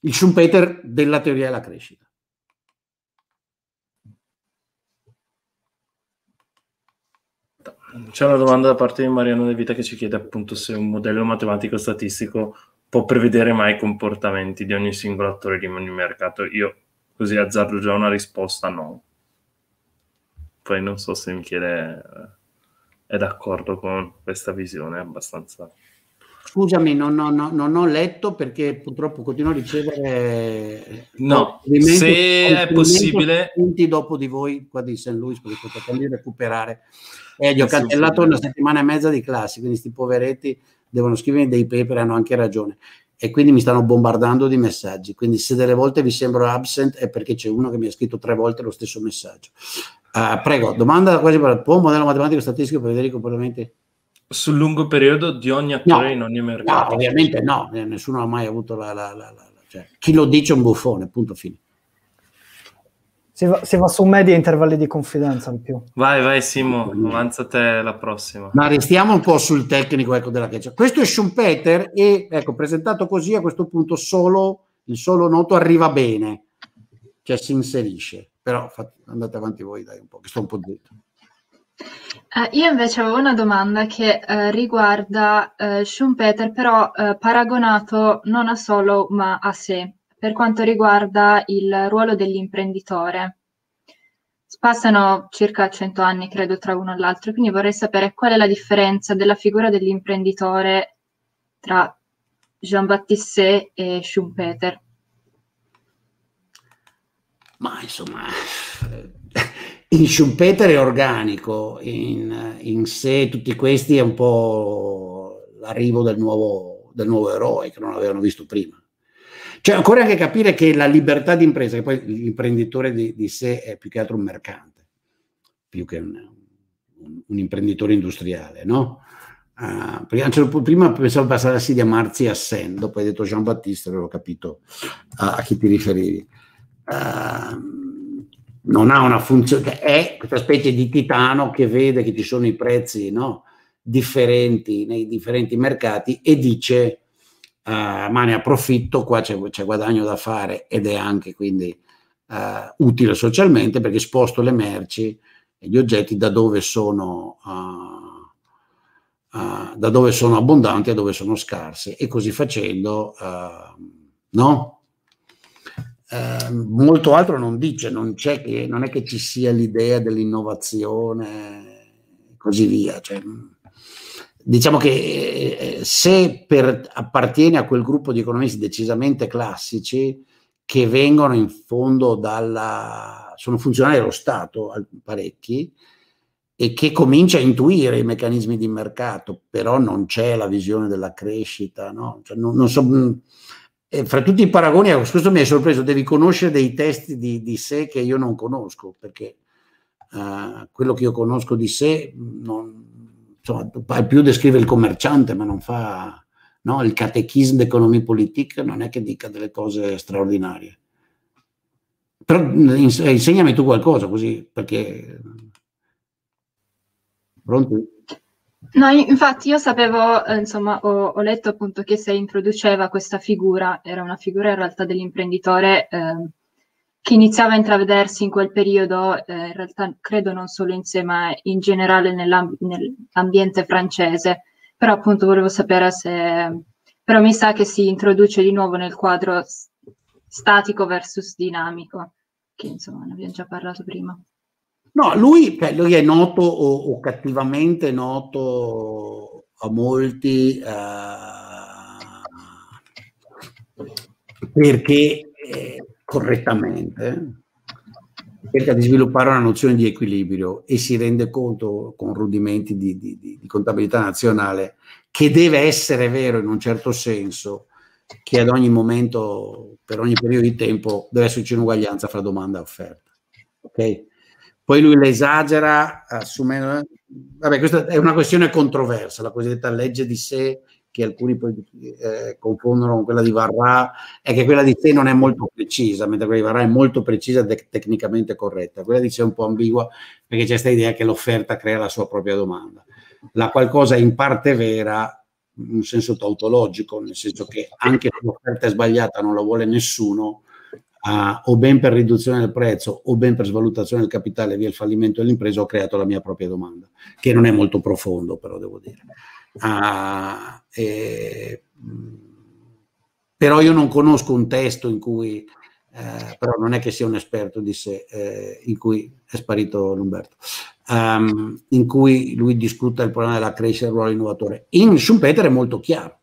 il Schumpeter della teoria della crescita. C'è una domanda da parte di Mariano De Vita che ci chiede appunto se un modello matematico-statistico può prevedere mai i comportamenti di ogni singolo attore di ogni mercato. Io così azzardo già una risposta no. Poi non so se Michele eh, è d'accordo con questa visione, è abbastanza Scusami, non, non, non, ho letto perché purtroppo continuo a ricevere... Eh, no, se è possibile... Punti Dopo di voi qua di St. Louis perché potete recuperare. Eh, gli ho cancellato una settimana e mezza di classi, quindi questi poveretti devono scrivere dei paper hanno anche ragione. E quindi mi stanno bombardando di messaggi. Quindi se delle volte vi sembro absent è perché c'è uno che mi ha scritto tre volte lo stesso messaggio. Uh, prego, domanda quasi per il tuo modello matematico statistico, Federico, probabilmente sul lungo periodo di ogni attore no, in ogni mercato. No, ovviamente no, eh, nessuno ha mai avuto la... la, la, la cioè, chi lo dice è un buffone, punto fine. Si va, si va, su media intervalli di confidenza in più. Vai, vai Simo, avanza te la prossima. Ma restiamo un po' sul tecnico ecco, della catch. Questo è Schumpeter e ecco, presentato così a questo punto solo il solo noto arriva bene, cioè si inserisce. Però fate, andate avanti voi, dai un po', che sto un po' zitto. Eh, io invece avevo una domanda che eh, riguarda eh, Schumpeter, però eh, paragonato non a solo ma a sé, per quanto riguarda il ruolo dell'imprenditore. Passano circa 100 anni, credo, tra uno e l'altro, quindi vorrei sapere qual è la differenza della figura dell'imprenditore tra Jean-Baptiste e Schumpeter. Ma insomma, in Schumpeter è organico, in, in, sé tutti questi è un po' l'arrivo del nuovo, del nuovo eroe che non avevano visto prima. Cioè occorre anche capire che la libertà di impresa, che poi l'imprenditore di, di, sé è più che altro un mercante, più che un, un imprenditore industriale, no? Uh, prima, cioè, prima pensavo passassi di amarsi a Sen, dopo hai detto Jean Battista, avevo capito uh, a chi ti riferivi. Uh, non ha una funzione, cioè, è questa specie di titano che vede che ci sono i prezzi no, differenti nei differenti mercati e dice uh, ma ne approfitto, qua c'è, c'è, guadagno da fare ed è anche quindi uh, utile socialmente perché sposto le merci e gli oggetti da dove sono, uh, da dove sono abbondanti a dove sono scarsi e così facendo no? Ehm, molto altro non dice, non, che, non, è che ci sia l'idea dell'innovazione e così via. Cioè, mm. diciamo che eh, eh, se per, appartiene a quel gruppo di economisti decisamente classici che vengono in fondo dalla... sono funzionari dello Stato parecchi e che comincia a intuire i meccanismi di mercato, però non c'è la visione della crescita, no? Cioè, non, non so, mm, e fra tutti i paragoni, ecco, questo mi ha sorpreso, devi conoscere dei testi di, di sé che io non conosco, perché uh, quello che io conosco di sé non, insomma, più descrive il commerciante, ma non fa no? il catechismo d'economia politica, non è che dica delle cose straordinarie. Però eh, insegnami tu qualcosa così, perché... Pronto? No, infatti io sapevo, eh, insomma, ho, ho, letto appunto che se introduceva questa figura, era una figura in realtà dell'imprenditore eh, che iniziava a intravedersi in quel periodo, eh, in realtà credo non solo in sé, ma in generale nell'amb- nell'ambiente francese. Però appunto volevo sapere se... Però mi sa che si introduce di nuovo nel quadro statico versus dinamico, che insomma ne abbiamo già parlato prima. No, lui, lui è noto o, o, cattivamente noto a molti uh, perché eh, correttamente cerca di sviluppare una nozione di equilibrio e si rende conto con rudimenti di, di, di, contabilità nazionale che deve essere vero in un certo senso che ad ogni momento, per ogni periodo di tempo, deve esserci un'uguaglianza fra domanda e offerta. Okay? poi lui la esagera assumendo... Vabbè, questa è una questione controversa, la cosiddetta legge di sé, che alcuni poi eh, confondono con quella di Varrà, è che quella di sé non è molto precisa, mentre quella di Varrà è molto precisa e tecnicamente corretta. Quella di sé è un po' ambigua perché c'è questa idea che l'offerta crea la sua propria domanda. La qualcosa in parte vera in un senso tautologico, nel senso che anche se l'offerta è sbagliata non la vuole nessuno, ah, o ben per riduzione del prezzo o ben per svalutazione del capitale via il fallimento dell'impresa ho creato la mia propria domanda, che non è molto profondo però devo dire. Ah, eh, però io non conosco un testo in cui, eh, però non è che sia un esperto di sé, eh, in cui è sparito Lumberto, um, in cui lui discuta il problema della crescita del ruolo innovatore. In Schumpeter è molto chiaro,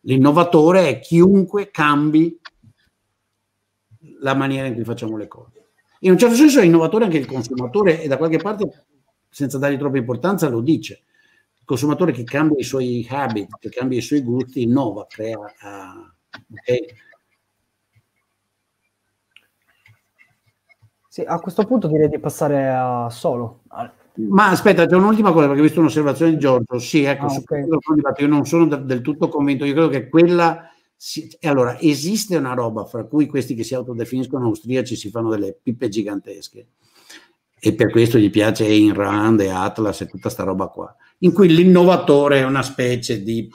l'innovatore è chiunque cambi la maniera in cui facciamo le cose. In un certo senso è innovatore anche il consumatore e da qualche parte, senza dargli troppa importanza, lo dice. Il consumatore che cambia i suoi habit, che cambia i suoi gusti, innova, crea... Uh, okay? Sì, a questo punto direi di passare a solo. Ma aspetta, c'è un'ultima cosa perché ho visto un'osservazione di Giorgio. Sì, ecco, ah, okay. io non sono del tutto convinto, io credo che quella si, allora, esiste una roba fra cui questi che si autodefiniscono austriaci si fanno delle pippe gigantesche e per questo gli piace Ayn Rand e Atlas e tutta sta roba qua, in cui l'innovatore è una specie di...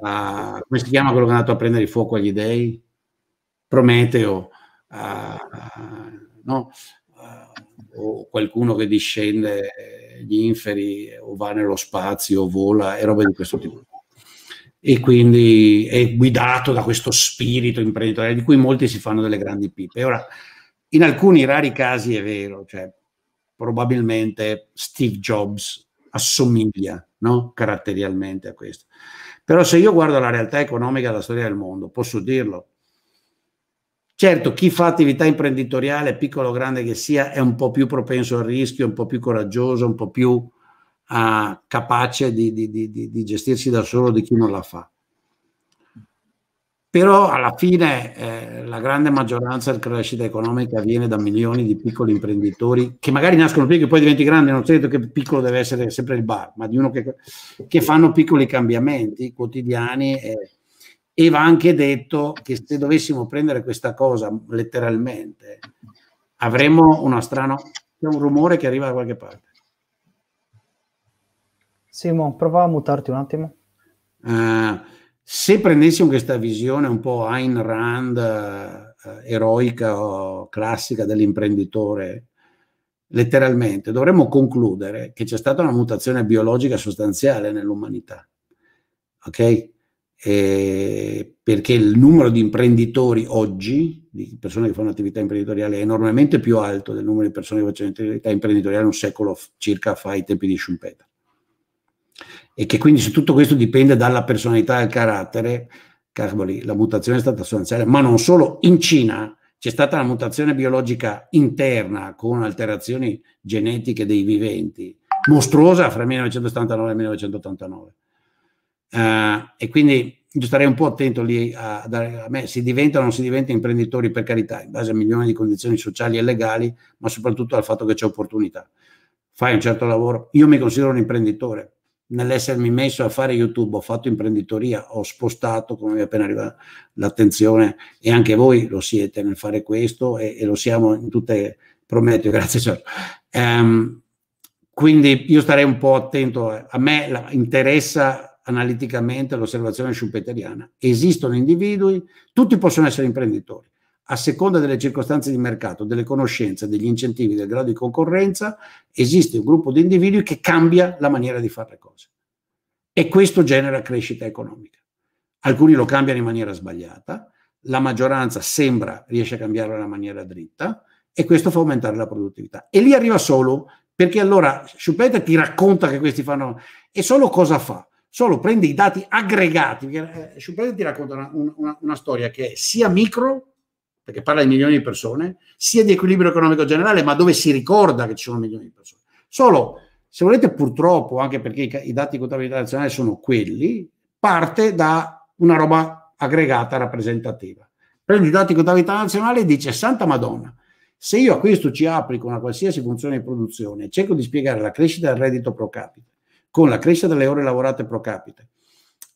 Uh, come si chiama quello che è andato a prendere il fuoco agli dei? Prometeo, uh, no? uh, o qualcuno che discende gli inferi o va nello spazio o vola e roba di questo tipo e quindi è guidato da questo spirito imprenditoriale di cui molti si fanno delle grandi pipe. Ora, in alcuni rari casi è vero, cioè, probabilmente Steve Jobs assomiglia no? caratterialmente a questo. Però se io guardo la realtà economica della storia del mondo, posso dirlo, Certo, chi fa attività imprenditoriale, piccolo o grande che sia, è un po' più propenso al rischio, un po' più coraggioso, un po' più a, capace di, di, di, di, gestirsi da solo di chi non la fa. Però alla fine eh, la grande maggioranza della crescita economica viene da milioni di piccoli imprenditori che magari nascono piccoli e poi diventi grandi, non sento che piccolo deve essere sempre il bar, ma di uno che, che fanno piccoli cambiamenti quotidiani. Eh, e va anche detto che se dovessimo prendere questa cosa letteralmente, avremmo una strana, C'è un rumore che arriva da qualche parte. Simon, prova a mutarti un attimo. Uh, se prendessimo questa visione un po' Ayn Rand, uh, eroica o classica dell'imprenditore, letteralmente, dovremmo concludere che c'è stata una mutazione biologica sostanziale nell'umanità. Ok? Eh, perché il numero di imprenditori oggi, di persone che fanno attività imprenditoriale, è enormemente più alto del numero di persone che facevano attività imprenditoriale un secolo circa fa ai tempi di Schumpeter e che quindi se tutto questo dipende dalla personalità e dal carattere, cavoli, la mutazione è stata sostanziale, ma non solo, in Cina c'è stata la mutazione biologica interna con alterazioni genetiche dei viventi, mostruosa fra 1979 e 1989. Uh, eh, e quindi io starei un po' attento lì a, a, a me, si diventa o non si diventa imprenditori per carità, in base a milioni di condizioni sociali e legali, ma soprattutto al fatto che c'è opportunità. Fai un certo lavoro, io mi considero un imprenditore, nell'essermi messo a fare YouTube, ho fatto imprenditoria, ho spostato, come mi è appena arrivata l'attenzione, e anche voi lo siete nel fare questo e, e lo siamo in tutte, prometto, [laughs] grazie Sergio. Um, ehm, quindi io starei un po' attento, eh, a me la, interessa analiticamente l'osservazione schumpeteriana. Esistono individui, tutti possono essere imprenditori, a seconda delle circostanze di mercato, delle conoscenze, degli incentivi, del grado di concorrenza, esiste un gruppo di individui che cambia la maniera di fare le cose. E questo genera crescita economica. Alcuni lo cambiano in maniera sbagliata, la maggioranza sembra riesce a cambiarlo in maniera dritta e questo fa aumentare la produttività. E lì arriva solo perché allora Schumpeter ti racconta che questi fanno e solo cosa fa? Solo prende i dati aggregati, eh, Schumpeter ti racconta una, una, una storia che è sia micro perché parla di milioni di persone, sia di equilibrio economico generale, ma dove si ricorda che ci sono milioni di persone. Solo, se volete, purtroppo, anche perché i, i dati di contabilità nazionale sono quelli, parte da una roba aggregata rappresentativa. Prendi i dati di contabilità nazionale e dice, Santa Madonna, se io a questo ci applico una qualsiasi funzione di produzione, cerco di spiegare la crescita del reddito pro capite con la crescita delle ore lavorate pro capite,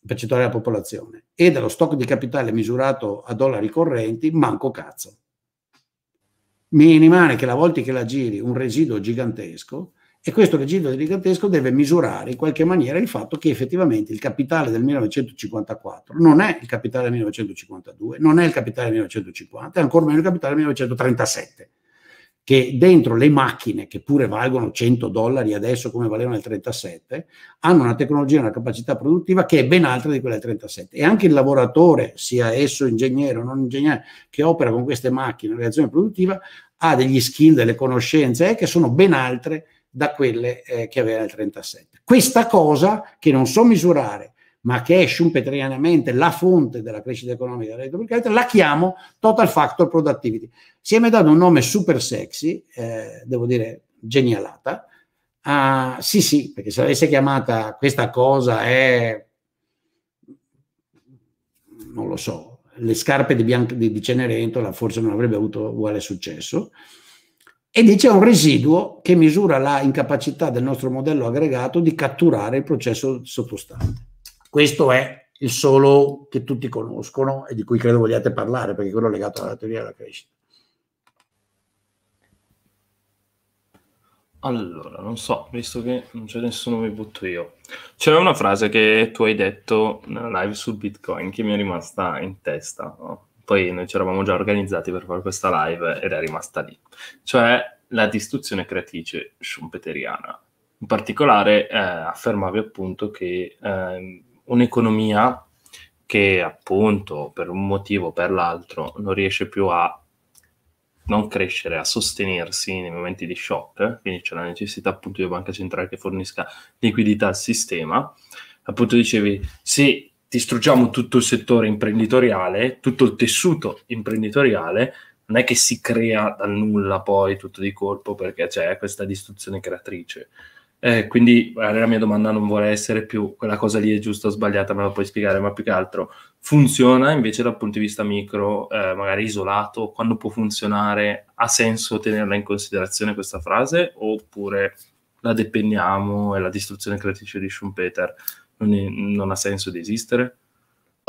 percentuale della popolazione e dello stock di capitale misurato a dollari correnti, manco cazzo. Mi rimane che la volta che la giri un residuo gigantesco e questo residuo gigantesco deve misurare in qualche maniera il fatto che effettivamente il capitale del 1954 non è il capitale del 1952, non è il capitale del 1950, è ancora meno il capitale del 1937 che dentro le macchine, che pure valgono 100 dollari adesso come valevano nel 37, hanno una tecnologia e una capacità produttiva che è ben altra di quella del 37. E anche il lavoratore, sia esso ingegnere o non ingegnere, che opera con queste macchine in reazione produttiva, ha degli skill, delle conoscenze eh, che sono ben altre da quelle eh, che aveva nel 37. Questa cosa che non so misurare, ma che è schumpeterianamente la fonte della crescita economica del reddito per la chiamo Total Factor Productivity. Si è dato un nome super sexy, eh, devo dire genialata. Ah, sì, sì, perché se l'avesse chiamata questa cosa è, non lo so, le scarpe di, Bian- di, di Cenerentola forse non avrebbe avuto uguale successo. E dice un residuo che misura la incapacità del nostro modello aggregato di catturare il processo sottostante. Questo è il solo che tutti conoscono e di cui credo vogliate parlare, perché quello è legato alla teoria della crescita. Allora, non so, visto che non c'è nessuno, mi butto io. C'è una frase che tu hai detto nella live su Bitcoin che mi è rimasta in testa. No? Poi noi ci eravamo già organizzati per fare questa live ed è rimasta lì. Cioè la distruzione creatrice schumpeteriana. In particolare eh, affermavi appunto che eh, un'economia che appunto per un motivo o per l'altro non riesce più a non crescere, a sostenersi nei momenti di shock, eh. quindi c'è la necessità appunto di una banca centrale che fornisca liquidità al sistema, appunto dicevi se distruggiamo tutto il settore imprenditoriale, tutto il tessuto imprenditoriale, non è che si crea dal nulla poi tutto di colpo perché c'è questa distruzione creatrice. Eh, quindi la mia domanda non vuole essere più quella cosa lì è giusta o sbagliata, me la puoi spiegare, ma più che altro funziona invece dal punto di vista micro, eh, magari isolato, quando può funzionare, ha senso tenerla in considerazione questa frase oppure la dependiamo e la distruzione creatrice di Schumpeter non, è, non ha senso di esistere?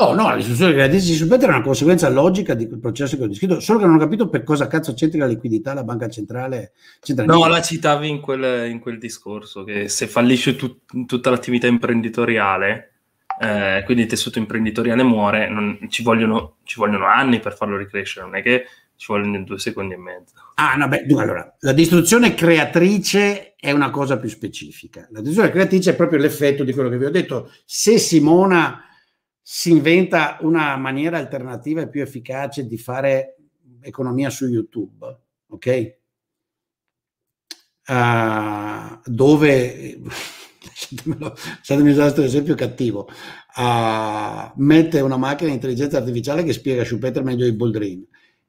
Oh, no, no, la distruzione dei crediti subito era una conseguenza logica di quel processo che ho descritto, solo che non ho capito per cosa cazzo c'entra la liquidità la banca centrale. No, la citavi in quel, in quel, discorso, che se fallisce tut, tutta l'attività imprenditoriale, eh, quindi il tessuto imprenditoriale muore, non, ci, vogliono, ci, vogliono, anni per farlo ricrescere, non è che ci vogliono due secondi e mezzo. Ah, no, beh, dunque, allora, la distruzione creatrice è una cosa più specifica. La distruzione creatrice è proprio l'effetto di quello che vi ho detto. Se Simona si inventa una maniera alternativa e più efficace di fare economia su YouTube, ok? Uh, dove, [laughs] lasciatemi usare questo esempio cattivo, uh, mette una macchina di intelligenza artificiale che spiega Schumpeter meglio di Boldrin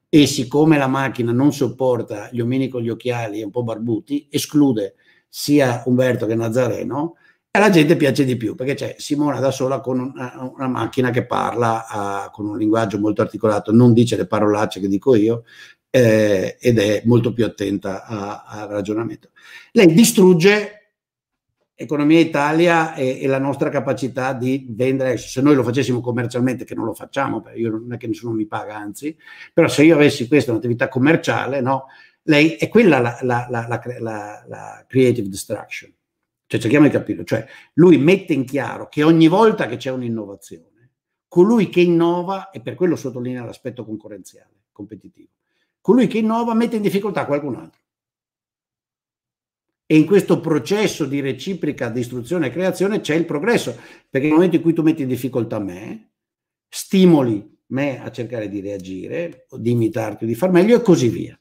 e siccome la macchina non sopporta gli omini con gli occhiali un po' barbuti, esclude sia Umberto che Nazareno alla gente piace di più perché c'è Simona da sola con una, una macchina che parla uh, con un linguaggio molto articolato, non dice le parolacce che dico io eh, ed è molto più attenta al ragionamento. Lei distrugge Economia Italia e, e, la nostra capacità di vendere, se noi lo facessimo commercialmente, che non lo facciamo, io non è che nessuno mi paga, anzi, però se io avessi questa un'attività commerciale, no, lei è quella la, la, la, la creative destruction cioè, cerchiamo di capirlo. Cioè, lui mette in chiaro che ogni volta che c'è un'innovazione, colui che innova, e per quello sottolinea l'aspetto concorrenziale, competitivo, colui che innova mette in difficoltà qualcun altro. E in questo processo di reciproca distruzione e creazione c'è il progresso, perché nel momento in cui tu metti in difficoltà me, stimoli me a cercare di reagire, di imitarti, o di far meglio e così via.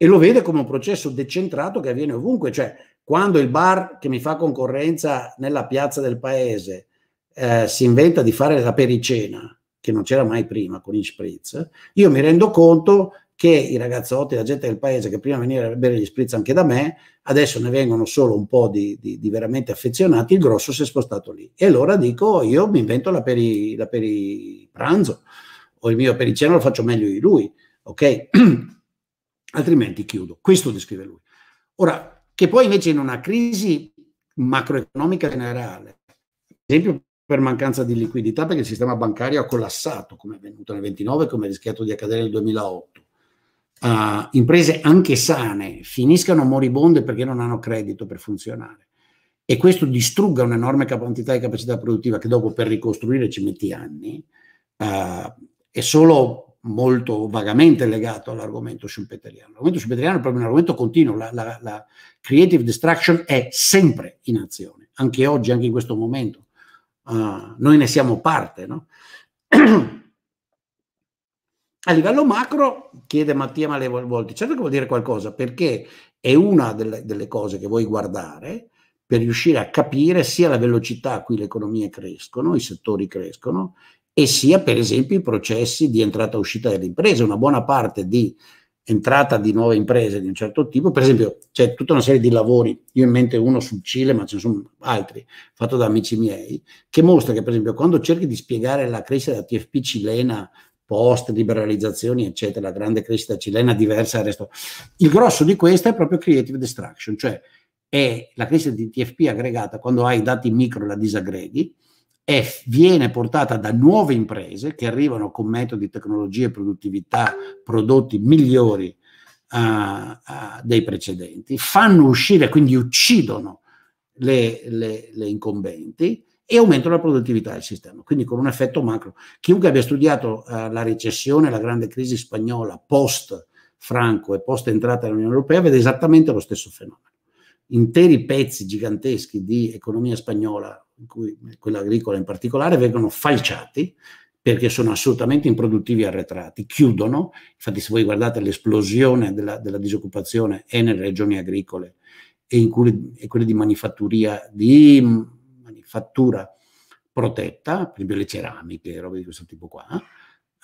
E lo vede come un processo decentrato che avviene ovunque, cioè quando il bar che mi fa concorrenza nella piazza del paese eh, si inventa di fare la pericena, che non c'era mai prima con gli spritz, io mi rendo conto che i ragazzotti, la gente del paese che prima veniva a bere gli spritz anche da me, adesso ne vengono solo un po' di, di, di veramente affezionati, il grosso si è spostato lì. E allora dico, io mi invento la peri, la per pranzo o il mio pericena lo faccio meglio di lui, ok? [clears throat] Altrimenti chiudo. Questo descrive lui. Ora, che poi invece in una crisi macroeconomica generale, per esempio per mancanza di liquidità perché il sistema bancario ha collassato come è avvenuto nel 29 come è rischiato di accadere nel 2008. Uh, ah, imprese anche sane finiscano moribonde perché non hanno credito per funzionare e questo distrugga un'enorme quantità di capacità produttiva che dopo per ricostruire ci metti anni, uh, è solo molto vagamente legato all'argomento schumpeteriano. L'argomento schumpeteriano è proprio un argomento continuo, la, la, la creative destruction è sempre in azione, anche oggi, anche in questo momento. Uh, noi ne siamo parte. No? [clears throat] A livello macro, chiede Mattia Malevolti, certo che vuol dire qualcosa, perché è una delle, delle cose che vuoi guardare, per riuscire a capire sia la velocità a cui le economie crescono, i settori crescono, e sia per esempio i processi di entrata e uscita delle imprese. Una buona parte di entrata di nuove imprese di un certo tipo, per esempio c'è tutta una serie di lavori, io in mente uno sul Cile, ma ce ne sono altri, fatto da amici miei, che mostra che per esempio quando cerchi di spiegare la crescita della TFP cilena post liberalizzazioni, eccetera, la grande crescita cilena diversa dal resto. Il grosso di questa è proprio creative destruction, cioè è la crescita di TFP aggregata quando hai dati micro la disaggreghi è, viene portata da nuove imprese che arrivano con metodi, tecnologie e produttività, prodotti migliori uh, uh, dei precedenti, fanno uscire, quindi uccidono le, le, le incombenti e aumentano la produttività del sistema, quindi con un effetto macro. Chiunque abbia studiato uh, la recessione, la grande crisi spagnola post Franco e post entrata nell'Unione Europea vede esattamente lo stesso fenomeno. Interi pezzi giganteschi di economia spagnola cui, quella agricola in particolare, vengono falciati perché sono assolutamente improduttivi e arretrati, chiudono, infatti se voi guardate l'esplosione della, della disoccupazione è nelle regioni agricole e in cui, e quelle di manifattura, di manifattura protetta, per esempio le ceramiche, robe di questo tipo qua,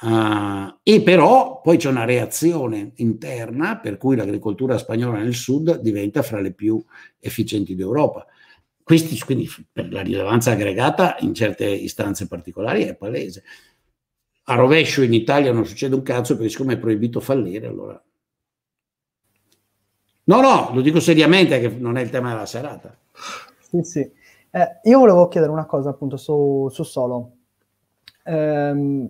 Uh, e però poi c'è una reazione interna per cui l'agricoltura spagnola nel sud diventa fra le più efficienti d'Europa. Questi, quindi, per la rilevanza aggregata in certe istanze particolari è palese. A rovescio in Italia non succede un cazzo perché siccome è proibito fallire, allora... No, no, lo dico seriamente che non è il tema della serata. Sì, sì. Eh, io volevo chiedere una cosa appunto su, su Solo. Ehm,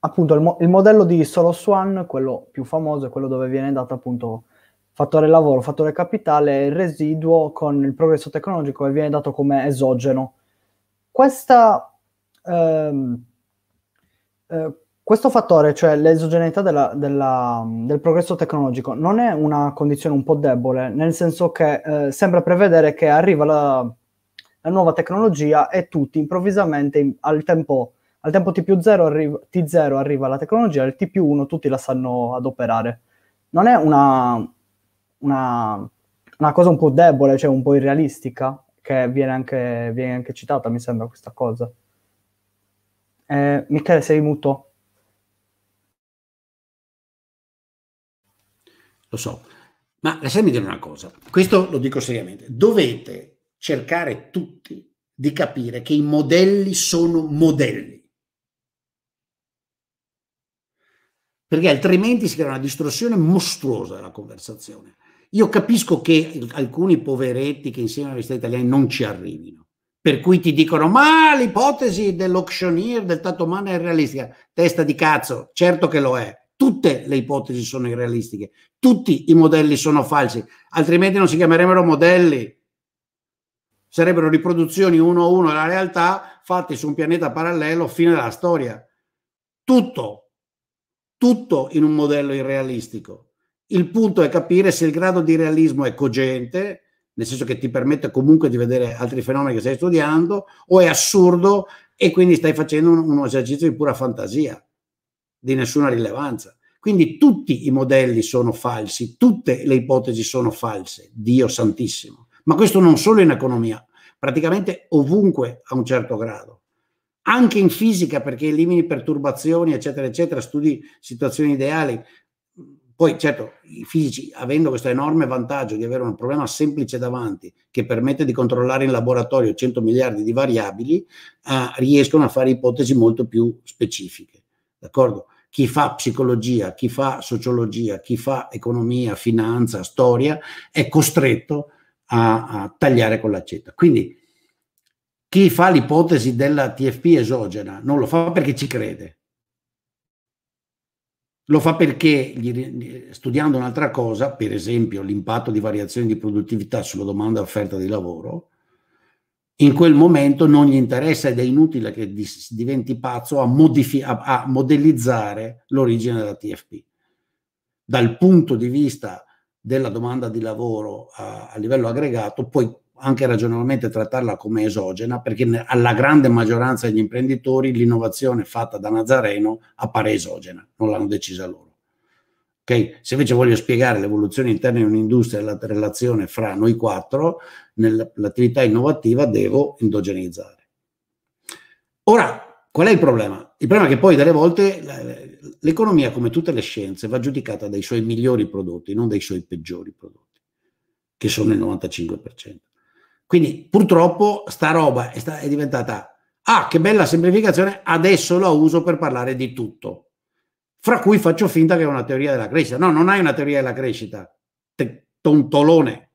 appunto, il, mo- il, modello di Solo Swan, quello più famoso, è quello dove viene data appunto fattore lavoro, fattore capitale, e il residuo con il progresso tecnologico che viene dato come esogeno. Questa, ehm, eh, questo fattore, cioè l'esogeneità della, della, del progresso tecnologico, non è una condizione un po' debole, nel senso che eh, sembra prevedere che arriva la, la, nuova tecnologia e tutti improvvisamente in, al tempo, al tempo T 0 arriva, arriva la tecnologia, al T 1 tutti la sanno adoperare. Non è una, una, una cosa un po' debole, cioè un po' irrealistica, che viene anche, viene anche citata, mi sembra, questa cosa. Eh, Michele, sei muto? Lo so, ma lasciatemi dire una cosa, questo lo dico seriamente, dovete cercare tutti di capire che i modelli sono modelli. Perché altrimenti si crea una distorsione mostruosa della conversazione. Io capisco che alcuni poveretti che insieme alla all'università italiana non ci arrivino, per cui ti dicono ma l'ipotesi dell'auctioneer del tatto Tatomana è realistica, testa di cazzo, certo che lo è, tutte le ipotesi sono irrealistiche, tutti i modelli sono falsi, altrimenti non si chiamerebbero modelli, sarebbero riproduzioni uno a uno della realtà fatte su un pianeta parallelo, fine della storia. Tutto, tutto in un modello irrealistico. Il punto è capire se il grado di realismo è cogente, nel senso che ti permette comunque di vedere altri fenomeni che stai studiando, o è assurdo e quindi stai facendo un, un esercizio di pura fantasia, di nessuna rilevanza. Quindi tutti i modelli sono falsi, tutte le ipotesi sono false, Dio santissimo. Ma questo non solo in economia, praticamente ovunque a un certo grado. Anche in fisica, perché elimini perturbazioni, eccetera, eccetera, studi situazioni ideali, poi certo i fisici, avendo questo enorme vantaggio di avere un problema semplice davanti che permette di controllare in laboratorio 100 miliardi di variabili, eh, riescono a fare ipotesi molto più specifiche. D'accordo? Chi fa psicologia, chi fa sociologia, chi fa economia, finanza, storia, è costretto a, a tagliare con l'accetta. Quindi chi fa l'ipotesi della TFP esogena non lo fa perché ci crede, lo fa perché, studiando un'altra cosa, per esempio l'impatto di variazioni di produttività sulla domanda e offerta di lavoro, in quel momento non gli interessa ed è inutile che diventi pazzo a, a, a modellizzare l'origine della TFP. Dal punto di vista della domanda di lavoro a, a livello aggregato, puoi anche ragionevolmente trattarla come esogena, perché alla grande maggioranza degli imprenditori l'innovazione fatta da Nazareno appare esogena, non l'hanno decisa loro. Okay? Se invece voglio spiegare l'evoluzione interna di un'industria e la relazione fra noi quattro, nell'attività innovativa devo endogenizzare. Ora, qual è il problema? Il problema è che poi delle volte eh, l'economia, come tutte le scienze, va giudicata dai suoi migliori prodotti, non dai suoi peggiori prodotti, che sono il 95%. Quindi purtroppo sta roba è, sta, è diventata, ah che bella semplificazione, adesso la uso per parlare di tutto, fra cui faccio finta che è una teoria della crescita. No, non hai una teoria della crescita, te, tontolone,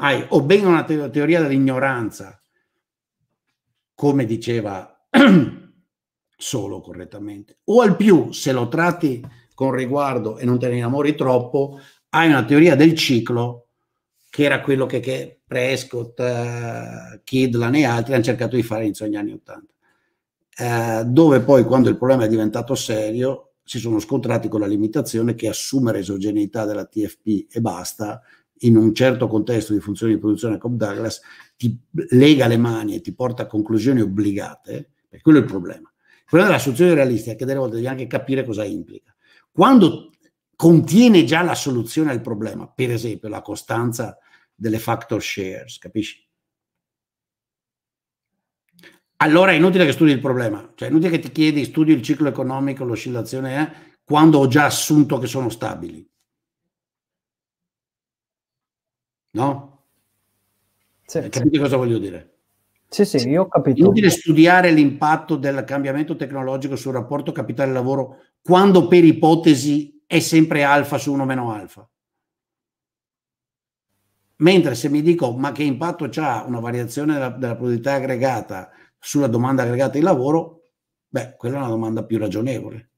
hai o ben una te- teoria dell'ignoranza, come diceva [clears throat] solo correttamente, o al più se lo tratti con riguardo e non te ne innamori troppo, hai una teoria del ciclo che era quello che, che Prescott, uh, Kidlan e altri hanno cercato di fare inizio anni 80, uh, eh, dove poi quando il problema è diventato serio si sono scontrati con la limitazione che assumere esogeneità della TFP e basta in un certo contesto di funzioni di produzione Cobb Douglas ti lega le mani e ti porta a conclusioni obbligate, perché quello è il problema. Il problema della soluzione realistica è che delle volte devi anche capire cosa implica. Quando contiene già la soluzione al problema, per esempio la costanza delle factor shares, capisci? Allora è inutile che studi il problema, cioè è inutile che ti chiedi studi il ciclo economico, l'oscillazione eh, quando ho già assunto che sono stabili. No? Sì, Capite sì. cosa voglio dire? Sì, sì, io ho capito. È inutile studiare l'impatto del cambiamento tecnologico sul rapporto capitale-lavoro quando per ipotesi è sempre alfa su 1 meno alfa. Mentre se mi dico ma che impatto ha una variazione della, della produttività aggregata sulla domanda aggregata di lavoro, beh, quella è una domanda più ragionevole.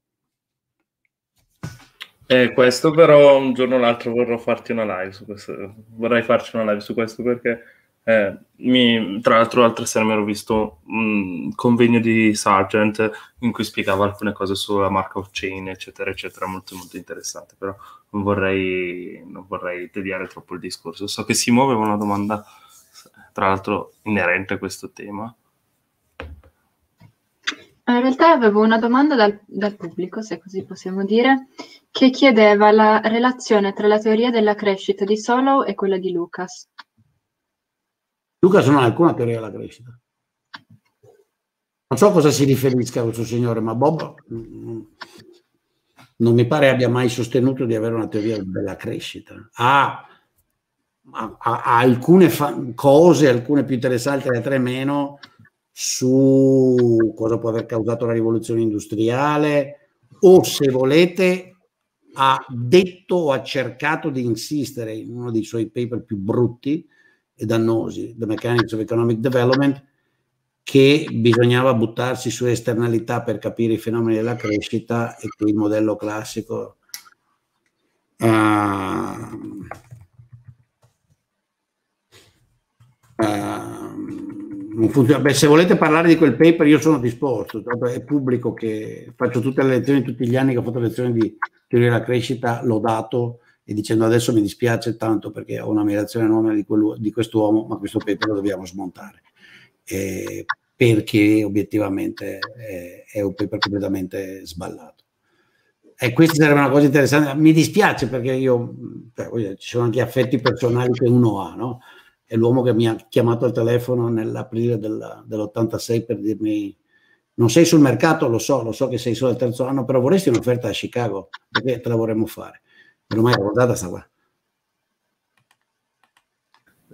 Eh, questo però un giorno o l'altro vorrò farti una live su questo, vorrei farci una live su questo perché eh, mi, tra l'altro l'altra sera mi ero visto un convegno di Sargent in cui spiegava alcune cose sulla Markov Chain, eccetera, eccetera, molto molto interessante, però non vorrei, non vorrei tediare troppo il discorso. So che si muove una domanda, tra l'altro, inerente a questo tema. Eh, in realtà avevo una domanda dal, dal, pubblico, se così possiamo dire, che chiedeva la relazione tra la teoria della crescita di Solow e quella di Lucas. Lucas non ha alcuna teoria della crescita. Non so a cosa si riferisca questo signore, ma Bob mm, non mi pare abbia mai sostenuto di avere una teoria della crescita. Ha, ha, ha alcune fa- cose, alcune più interessanti, altre meno, su cosa può aver causato la rivoluzione industriale o, se volete, ha detto o ha cercato di insistere in uno dei suoi paper più brutti e dannosi, The Mechanics of Economic Development, che bisognava buttarsi su esternalità per capire i fenomeni della crescita e qui il modello classico... Uh, Uh, Beh, se volete parlare di quel paper, io sono disposto, è pubblico che faccio tutte le lezioni tutti gli anni che ho fatto lezioni di teoria della crescita, l'ho dato e dicendo adesso mi dispiace tanto perché ho un'ammirazione enorme di, di quest'uomo, ma questo paper lo dobbiamo smontare. Eh, perché obiettivamente è, è un paper completamente sballato. E questa sarebbe una cosa interessante. Mi dispiace perché io, cioè, ci sono anche affetti personali che uno ha, no? È l'uomo che mi ha chiamato al telefono nell'aprile dell'86 per dirmi non sei sul mercato, lo so, lo so che sei solo al terzo anno, però vorresti un'offerta a Chicago, perché te la vorremmo fare. Me l'ho mai ricordata sta qua?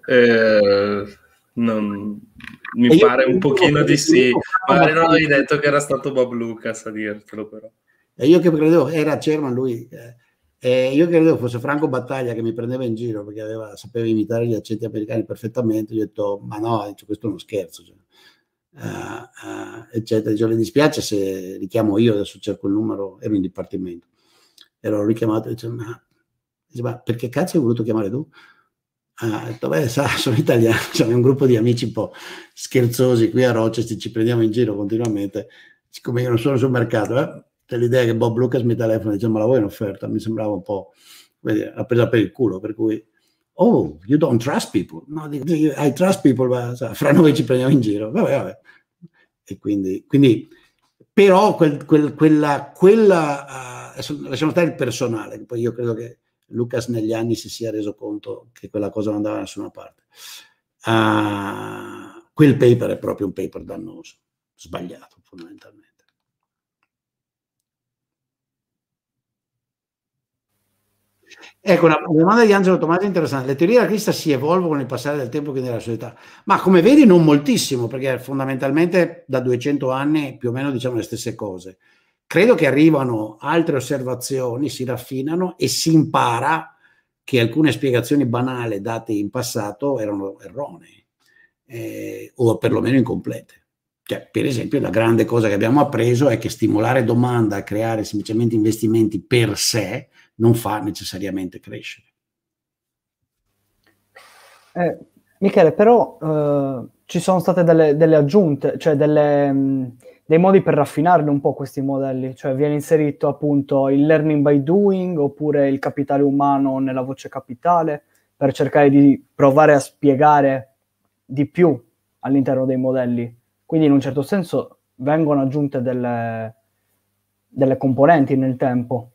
Eh, non, mi e pare un pochino di sì, ma non hai detto che era stato Bob Lucas a dirtelo però. E io che credevo, era German lui, eh, E eh, io credevo fosse Franco Battaglia che mi prendeva in giro perché aveva, sapeva imitare gli accenti americani perfettamente, gli ho detto ma no, questo è uno scherzo. Cioè. Uh, uh, eccetera. Dice, le dispiace se richiamo io, adesso cerco il numero, ero in dipartimento. E l'ho richiamato e dice, ma Dice, ma perché cazzo hai voluto chiamare tu? Ah, ho sa, [laughs] sono italiano, siamo [laughs] cioè, un gruppo di amici un po' scherzosi qui a Rochester, ci prendiamo in giro continuamente, siccome io non sono sul mercato, eh, c'è l'idea che Bob Lucas mi telefona e dice, ma la vuoi un'offerta? Mi sembrava un po', dire, la presa per il culo, per cui, oh, you don't trust people. No, I trust people, ma sa, fra noi ci prendiamo in giro. Vabbè, vabbè. E quindi, quindi però quel, quel, quella, quella uh, lasciamo stare il personale, che poi io credo che Lucas negli anni si sia reso conto che quella cosa non andava da nessuna parte. Uh, quel paper è proprio un paper dannoso, sbagliato fondamentalmente. Ecco, una domanda di Angelo Tomasi interessante. Le teorie della crista si evolvono con il passare del tempo quindi della società, ma come vedi non moltissimo, perché fondamentalmente da 200 anni più o meno diciamo le stesse cose credo che arrivano altre osservazioni, si raffinano e si impara che alcune spiegazioni banali date in passato erano erronee eh, o perlomeno incomplete. Cioè, per esempio, la grande cosa che abbiamo appreso è che stimolare domanda, a creare semplicemente investimenti per sé, non fa necessariamente crescere. Eh, Michele, però eh, ci sono state delle, delle aggiunte, cioè delle... Mh dei modi per raffinarli un po' questi modelli, cioè viene inserito appunto il learning by doing oppure il capitale umano nella voce capitale per cercare di provare a spiegare di più all'interno dei modelli. Quindi in un certo senso vengono aggiunte delle, delle componenti nel tempo.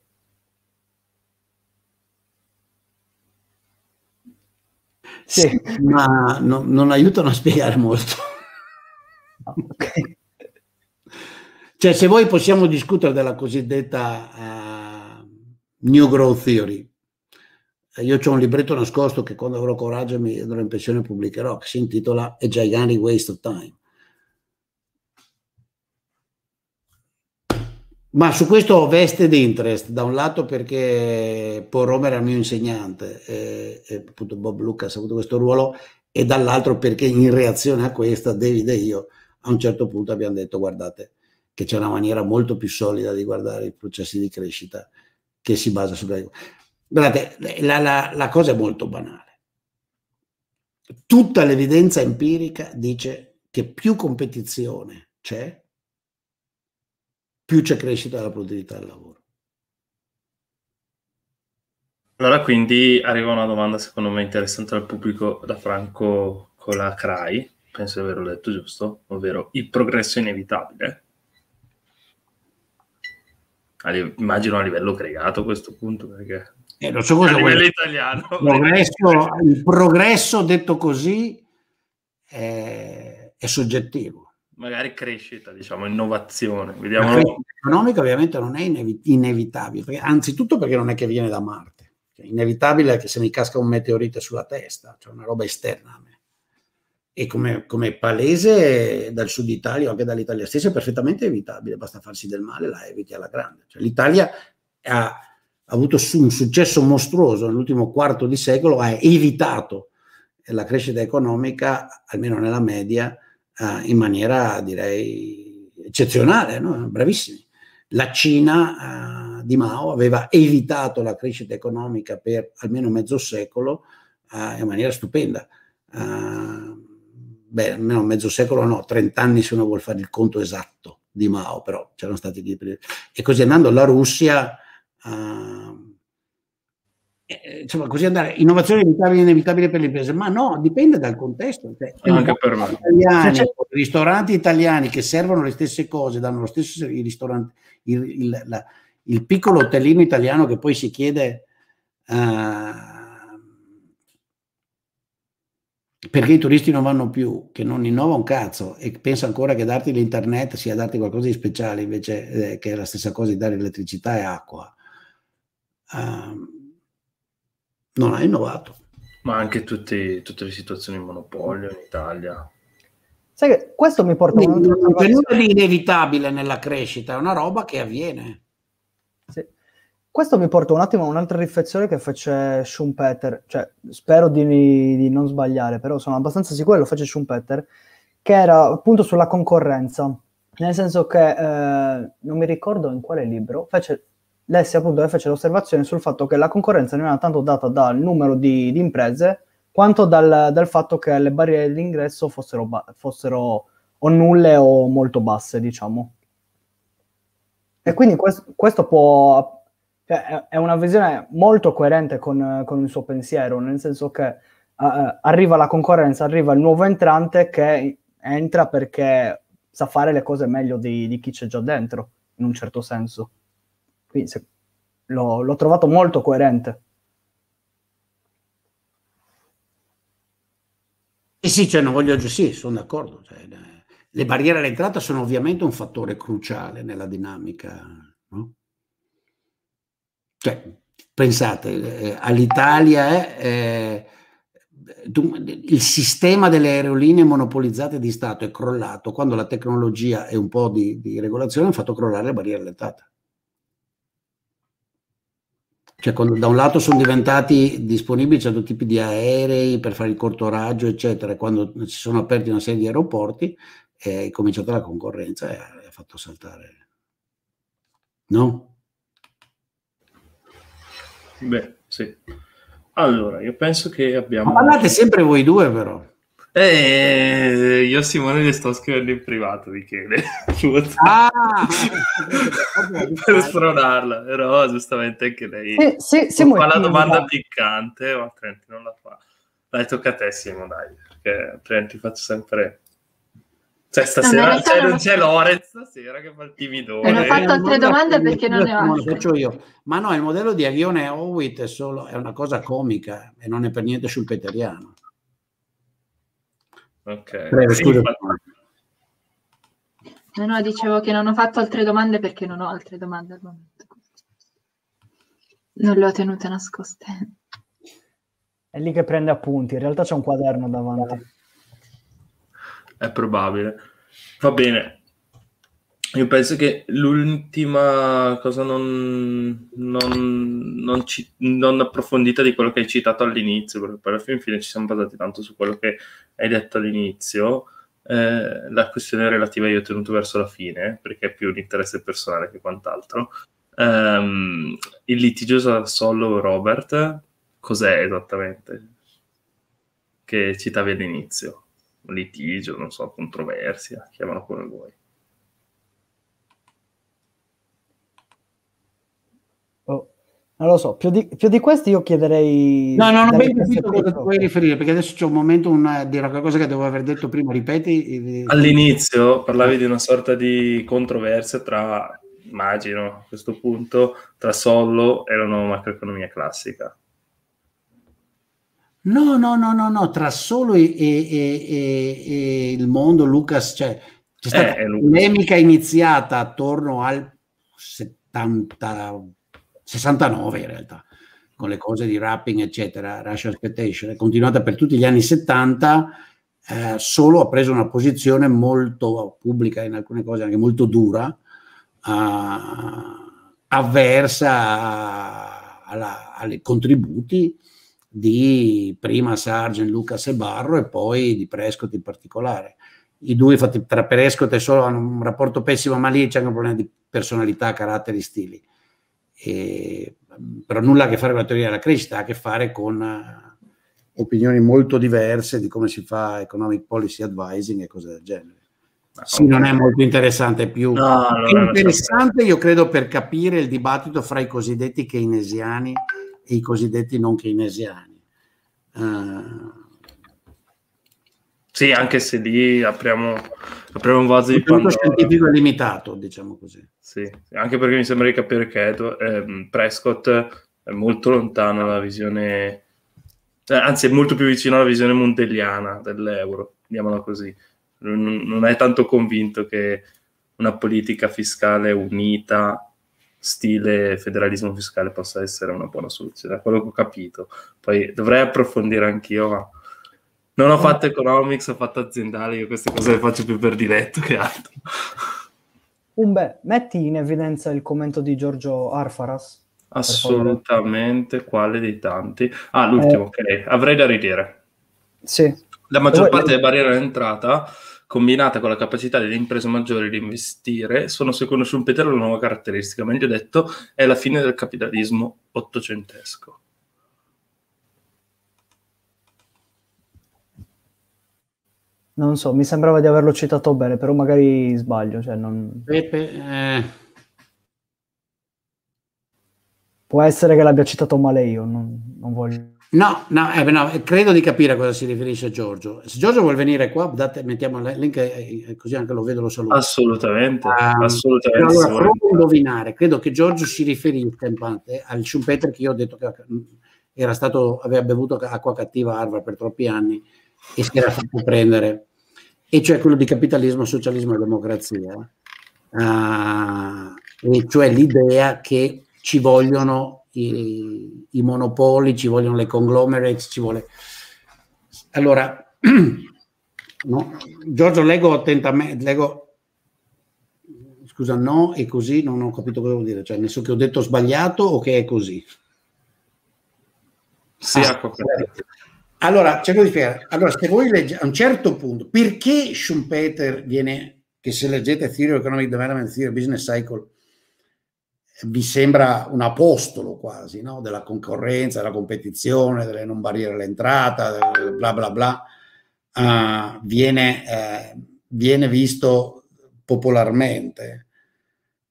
Sì, sì ma no, non aiutano a spiegare molto. [laughs] Ah, ok. Cioè, se voi possiamo discutere della cosiddetta uh, New Growth Theory, eh, io ho un libretto nascosto che quando avrò coraggio mi andrò in pensione pubblicherò, che si intitola A Gigantic Waste of Time. Ma su questo ho vested interest, da un lato perché Paul Romer era mio insegnante e, e appunto Bob Lucas ha avuto questo ruolo e dall'altro perché in reazione a questa David e io a un certo punto abbiamo detto guardate, che c'è una maniera molto più solida di guardare i processi di crescita che si basa sulla... Guardate, la, la, la cosa è molto banale. Tutta l'evidenza empirica dice che più competizione c'è, più c'è crescita della produttività del lavoro. Allora, quindi arriva una domanda secondo me interessante al pubblico da Franco Colacrai, penso di averlo detto giusto, ovvero il progresso inevitabile immagino a livello creato a questo punto perché eh, non so cosa a livello vuoi... italiano progresso, il progresso detto così è, è soggettivo magari crescita diciamo innovazione Vediamo... la economica ovviamente non è inevitabile perché, anzitutto perché non è che viene da Marte cioè, inevitabile è che se mi casca un meteorite sulla testa cioè una roba esterna a me e come, come, palese dal sud Italia o anche dall'Italia stessa è perfettamente evitabile, basta farsi del male, la eviti alla grande. Cioè, L'Italia ha, ha avuto un successo mostruoso nell'ultimo quarto di secolo, ha evitato la crescita economica, almeno nella media, eh, in maniera direi eccezionale, no? bravissimi. La Cina eh, di Mao aveva evitato la crescita economica per almeno mezzo secolo eh, in maniera stupenda. Uh, beh, almeno mezzo secolo no, 30 anni se uno vuol fare il conto esatto di Mao, però c'erano stati gli... E così andando la Russia... Uh, insomma, così andare, innovazione inevitabile, inevitabile per le imprese, ma no, dipende dal contesto. Cioè, anche per me. Italiani, cioè, ristoranti italiani che servono le stesse cose, danno lo stesso il ristorante, il, il, la, il piccolo hotelino italiano che poi si chiede... Uh, perché i turisti non vanno più, che non innova un cazzo e pensa ancora che darti l'internet sia darti qualcosa di speciale invece eh, che è la stessa cosa di dare elettricità e acqua. Um, non ha innovato. Ma anche tutti, tutte le situazioni in monopolio in Italia. Sai che questo mi porta a un periodo di inevitabile nella crescita, è una roba che avviene. Questo mi porta un attimo a un'altra riflessione che fece Schumpeter, cioè spero di, di non sbagliare, però sono abbastanza sicuro che lo fece Schumpeter, che era appunto sulla concorrenza, nel senso che eh, non mi ricordo in quale libro, fece, lessi appunto fece l'osservazione sul fatto che la concorrenza non era tanto data dal numero di, di imprese, quanto dal, dal, fatto che le barriere d'ingresso fossero, ba- fossero o nulle o molto basse, diciamo. E quindi questo, questo può cioè, è una visione molto coerente con, con, il suo pensiero, nel senso che uh, arriva la concorrenza, arriva il nuovo entrante che entra perché sa fare le cose meglio di, di chi c'è già dentro, in un certo senso. Quindi se, l'ho, l'ho trovato molto coerente. Eh sì, cioè non voglio sì, sono d'accordo. Cioè, le barriere all'entrata sono ovviamente un fattore cruciale nella dinamica, no? Cioè, pensate, eh, all'Italia è, il sistema delle aerolinee monopolizzate di Stato è crollato quando la tecnologia e un po' di, di regolazione hanno fatto crollare la barriera dell'entrata. Cioè, quando, da un lato sono diventati disponibili certi tipi di aerei per fare il corto raggio, eccetera, quando si sono aperti una serie di aeroporti è cominciata la concorrenza e ha fatto saltare. No? Beh, sì. Allora, io penso che abbiamo... Ma parlate sempre voi due, però. Eh, io Simone le sto scrivendo in privato, Michele. [laughs] ah! per stronarla, però giustamente anche lei sì, sì, fa la domanda dai. piccante, ma oh, altrimenti non la fa. Dai, tocca a te Simone, dai, perché altrimenti faccio sempre cioè, stasera no, c'è, non... c'è Lorenz stasera che fa il timidone. Hanno eh, fatto altre domande perché non ne ho altre. Lo faccio io. Ma no, il modello di avione Howitt è, solo, è una cosa comica e non è per niente schumpeteriano. Ok. Prego, scusa. No, no, dicevo che non ho fatto altre domande perché non ho altre domande al momento. Non le ho tenute nascoste. È lì che prende appunti, in realtà c'è un quaderno davanti è probabile. Va bene. Io penso che l'ultima cosa non, non, non, ci, non, approfondita di quello che hai citato all'inizio, perché poi alla fine, fine ci siamo basati tanto su quello che hai detto all'inizio, eh, la questione relativa io ho tenuto verso la fine, perché è più un interesse personale che quant'altro. Um, il litigio solo Robert, cos'è esattamente? Che citavi all'inizio litigio, non so, controversia, chiamalo come vuoi. Oh, non lo so, più di, più di, questi io chiederei... No, no, non ho ben capito cosa puoi riferire, perché adesso c'è un momento una, di una cosa che devo aver detto prima, ripeti. All'inizio parlavi di una sorta di controversia tra, immagino, a questo punto, tra Sollo e la nuova macroeconomia classica. No, no, no, no, no, tra Solo e, e, e, e il mondo, Lucas, cioè, c'è eh, stata eh, polemica iniziata attorno al 70, 69 in realtà, con le cose di rapping, eccetera, Russian Expectation, è continuata per tutti gli anni 70, eh, solo ha preso una posizione molto pubblica in alcune cose, anche molto dura, eh, avversa alla, alle contributi di prima Sargent, Lucas e Barro e poi di Prescott in particolare. I due, infatti, tra Prescott e Solo hanno un rapporto pessimo, ma lì c'è anche un problema di personalità, caratteri, stili. E, però nulla a che fare con la teoria della crescita, ha a che fare con eh, opinioni molto diverse di come si fa economic policy advising e cose del genere. Ma sì, non è molto interessante più. No, è interessante, io credo, per capire il dibattito fra i cosiddetti keynesiani e i cosiddetti non keynesiani. Uh, sì, anche se lì apriamo, apriamo un vaso di Pandora. Il scientifico è limitato, diciamo così. Sì, anche perché mi sembra di capire che Edward, eh, Prescott è molto lontano dalla visione, eh, anzi è molto più vicino alla visione mondeliana dell'euro, diamola così. Non, non è tanto convinto che una politica fiscale unita stile federalismo fiscale possa essere una buona soluzione, da quello che ho capito. Poi dovrei approfondire anch'io, ma non ho fatto economics, ho fatto aziendale, io queste cose le faccio più per diretto che altro. Umbe, metti in evidenza il commento di Giorgio Arfaras? Assolutamente, quale dei tanti? Ah, l'ultimo, eh, ok, avrei da ridire. Sì. La maggior parte delle barriere all'entrata... entrata combinata con la capacità delle imprese maggiori di investire, sono secondo Schumpeter la nuova caratteristica, meglio detto, è la fine del capitalismo ottocentesco. Non so, mi sembrava di averlo citato bene, però magari sbaglio. Cioè non... Pepe, eh... Può essere che l'abbia citato male io, non, non voglio No, no, eh, no, eh, credo di capire a cosa si riferisce Giorgio. Se Giorgio vuole venire qua, date, mettiamo il link eh, eh, così anche lo vedo, lo saluto. Assolutamente, um, assolutamente. Allora, provo a indovinare, credo che Giorgio si riferisca in parte al Schumpeter che io ho detto che era stato, aveva bevuto acqua cattiva a Harvard per troppi anni e si era fatto prendere, e cioè quello di capitalismo, socialismo e democrazia, uh, e cioè l'idea che ci vogliono i, i monopoli, ci vogliono le conglomerates, ci vuole... Allora, [clears throat] no, Giorgio, leggo attentamente, leggo... Scusa, no, è così, non ho capito cosa vuol dire, cioè nel senso che ho detto sbagliato o che è così? Sì, ah, ecco. Allora, cerco di spiegare. Allora, se voi leggete a un certo punto, perché Schumpeter viene, che se leggete Theory of Economic Development, Theory of Business Cycle, vi sembra un apostolo quasi no? della concorrenza, della competizione, delle non barriere all'entrata, bla bla bla, uh, viene, eh, viene, visto popolarmente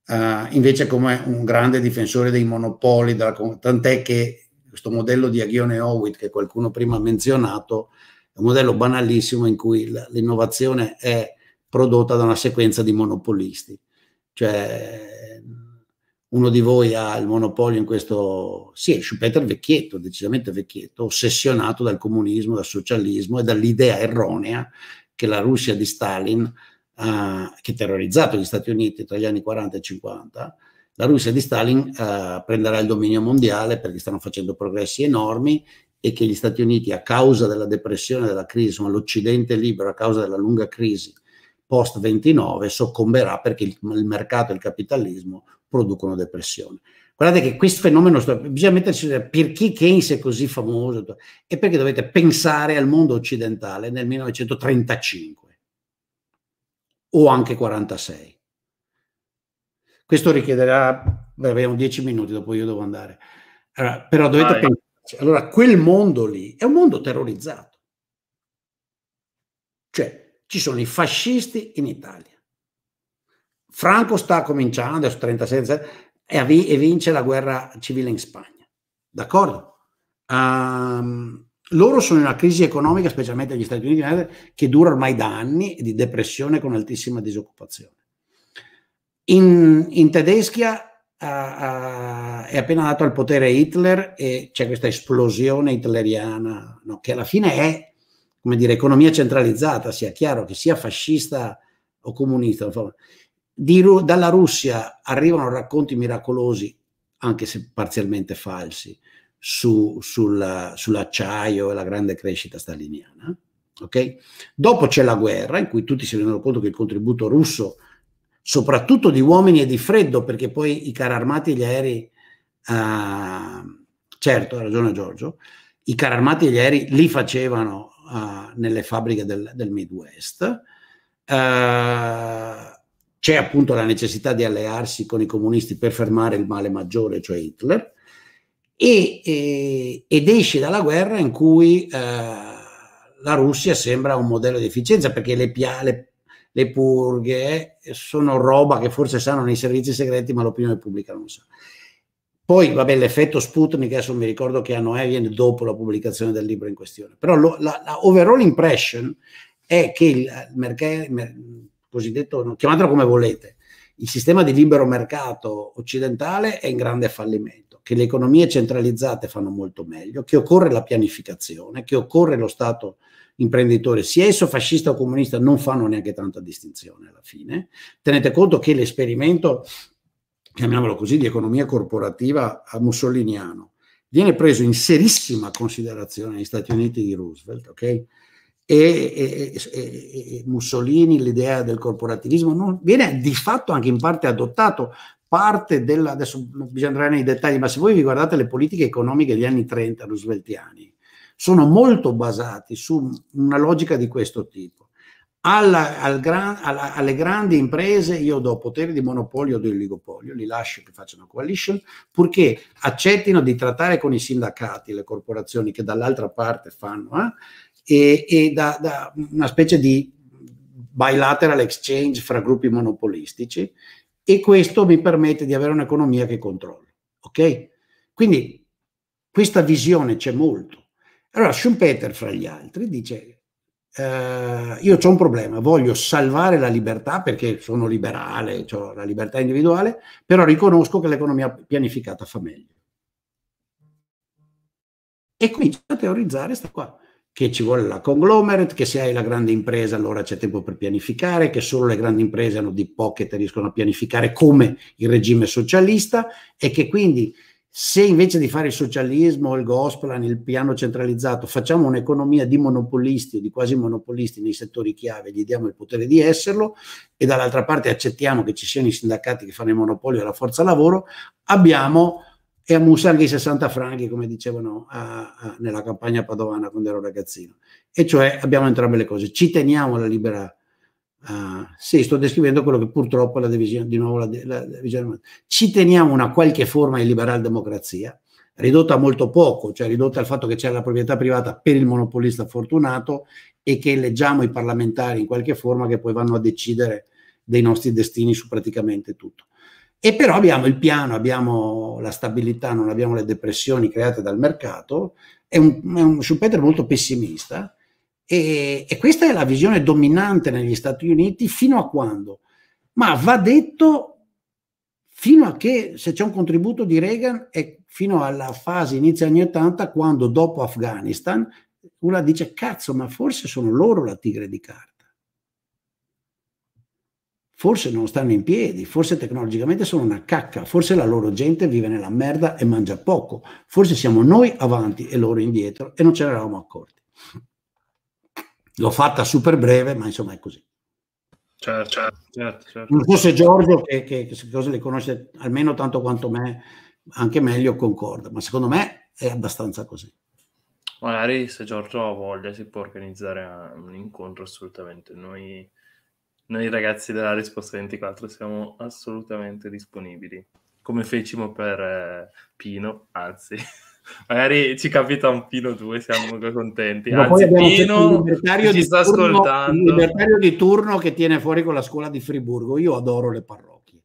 uh, invece come un grande difensore dei monopoli, della, tant'è che questo modello di Aghione Howitt che qualcuno prima ha menzionato è un modello banalissimo in cui l'innovazione è prodotta da una sequenza di monopolisti. Cioè, uno di voi ha il monopolio in questo, sì, Schumpeter vecchietto, decisamente vecchietto, ossessionato dal comunismo, dal socialismo e dall'idea erronea che la Russia di Stalin, eh, che terrorizzato gli Stati Uniti tra gli anni 40 e 50, la Russia di Stalin eh, prenderà il dominio mondiale perché stanno facendo progressi enormi e che gli Stati Uniti a causa della depressione, della crisi, insomma l'Occidente libero a causa della lunga crisi post 29 soccomberà perché il, il mercato e il capitalismo producono depressione. Guardate che questo fenomeno, bisogna mettersi perché Keynes è così famoso e perché dovete pensare al mondo occidentale nel 1935 o anche 46. Questo richiederà, beh, abbiamo dieci minuti, dopo io devo andare. Allora, però dovete Vai. pensarci. Allora, quel mondo lì è un mondo terrorizzato. Cioè, ci sono i fascisti in Italia Franco sta cominciando, adesso 36, e, vince la guerra civile in Spagna. D'accordo? Um, loro sono in una crisi economica, specialmente negli Stati Uniti, che dura ormai da anni, di depressione con altissima disoccupazione. In, in Tedeschia uh, eh, uh, eh, è appena nato al potere Hitler e c'è questa esplosione hitleriana, no, che alla fine è, come dire, economia centralizzata, sia chiaro, che sia fascista o comunista. Insomma. Di, dalla Russia arrivano racconti miracolosi, anche se parzialmente falsi, su, sulla, sull'acciaio e la grande crescita staliniana. Okay? Dopo c'è la guerra, in cui tutti si rendono conto che il contributo russo, soprattutto di uomini e di freddo, perché poi i carri armati e gli aerei, uh, certo, ha ragione Giorgio, i carri armati e gli aerei li facevano uh, nelle fabbriche del, del Midwest. Uh, c'è appunto la necessità di allearsi con i comunisti per fermare il male maggiore, cioè Hitler, e, e, ed esce dalla guerra in cui eh, la Russia sembra un modello di efficienza perché le, piale, le purghe sono roba che forse sanno nei servizi segreti ma l'opinione pubblica non sa. Poi, vabbè, l'effetto Sputnik, adesso mi ricordo che a Noè viene dopo la pubblicazione del libro in questione, però lo, la, la overall impression è che il, il, eh, cosiddetto, chiamatelo come volete, il sistema di libero mercato occidentale è in grande fallimento, che le economie centralizzate fanno molto meglio, che occorre la pianificazione, che occorre lo Stato imprenditore, sia esso fascista o comunista, non fanno neanche tanta distinzione alla fine. Tenete conto che l'esperimento, chiamiamolo così, di economia corporativa a mussoliniano, viene preso in serissima considerazione negli Stati Uniti di Roosevelt, ok? e, e, e, Mussolini, l'idea del corporativismo, non, viene di fatto anche in parte adottato. Parte della, adesso non bisogna andare nei dettagli, ma se voi vi guardate le politiche economiche degli anni 30 rooseveltiani, sono molto basati su una logica di questo tipo. Alla, al gran, alla, alle grandi imprese io do potere di monopolio o di oligopolio, li lascio che facciano coalition, purché accettino di trattare con i sindacati, le corporazioni che dall'altra parte fanno, eh, e, e da, da, una specie di bilateral exchange fra gruppi monopolistici e questo mi permette di avere un'economia che controllo. Ok? Quindi questa visione c'è molto. Allora Schumpeter, fra gli altri, dice Uh, io ho un problema, voglio salvare la libertà perché sono liberale, ho la libertà individuale, però riconosco che l'economia pianificata fa meglio. E comincia a teorizzare questa qua che ci vuole la conglomerate, che se hai la grande impresa allora c'è tempo per pianificare, che solo le grandi imprese hanno di poche che riescono a pianificare come il regime socialista e che quindi se invece di fare il socialismo, il gospel, il piano centralizzato, facciamo un'economia di monopolisti o di quasi monopolisti nei settori chiave, gli diamo il potere di esserlo e dall'altra parte accettiamo che ci siano i sindacati che fanno il monopolio della forza lavoro, abbiamo e a Musa anche i 60 franchi, come dicevano a, a, nella campagna padovana quando ero ragazzino. E cioè abbiamo entrambe le cose, ci teniamo alla libera... Uh, sì, sto descrivendo quello che purtroppo la divisione, di nuovo la, la, la ci teniamo una qualche forma di liberal democrazia, ridotta a molto poco, cioè ridotta al fatto che c'è la proprietà privata per il monopolista fortunato e che eleggiamo i parlamentari in qualche forma che poi vanno a decidere dei nostri destini su praticamente tutto. E però abbiamo il piano, abbiamo la stabilità, non abbiamo le depressioni create dal mercato, è un, è un Schumpeter molto pessimista e, e questa è la visione dominante negli Stati Uniti fino a quando? Ma va detto fino a che se c'è un contributo di Reagan è fino alla fase inizio anni 80 quando dopo Afghanistan una dice cazzo ma forse sono loro la tigre di Kara Forse non stanno in piedi, forse tecnologicamente sono una cacca, forse la loro gente vive nella merda e mangia poco, forse siamo noi avanti e loro indietro e non ce ne eravamo accorti. L'ho fatta super breve, ma insomma è così. Certo, certo, certo. certo. Non so se Giorgio, che, che, che cose le conosce almeno tanto quanto me, anche meglio concorda, ma secondo me è abbastanza così. Magari se Giorgio ha voglia si può organizzare un incontro assolutamente. Noi noi ragazzi della Risposta 24 siamo assolutamente disponibili, come fecimo per eh, Pino, anzi, [laughs] magari ci capita un Pino 2, siamo [laughs] contenti. Ma anzi, Pino il libertario, sta turno, ascoltando. il libertario di turno che tiene fuori con la scuola di Friburgo, io adoro le parrocchie.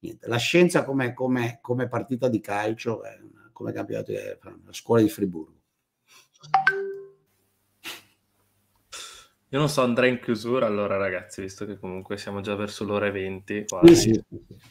Niente, la scienza come, come, come partita di calcio, come campionato, eh, la scuola di Friburgo. Io non so, andrei in chiusura allora, ragazzi, visto che comunque siamo già verso l'ora e venti. Sì, sì.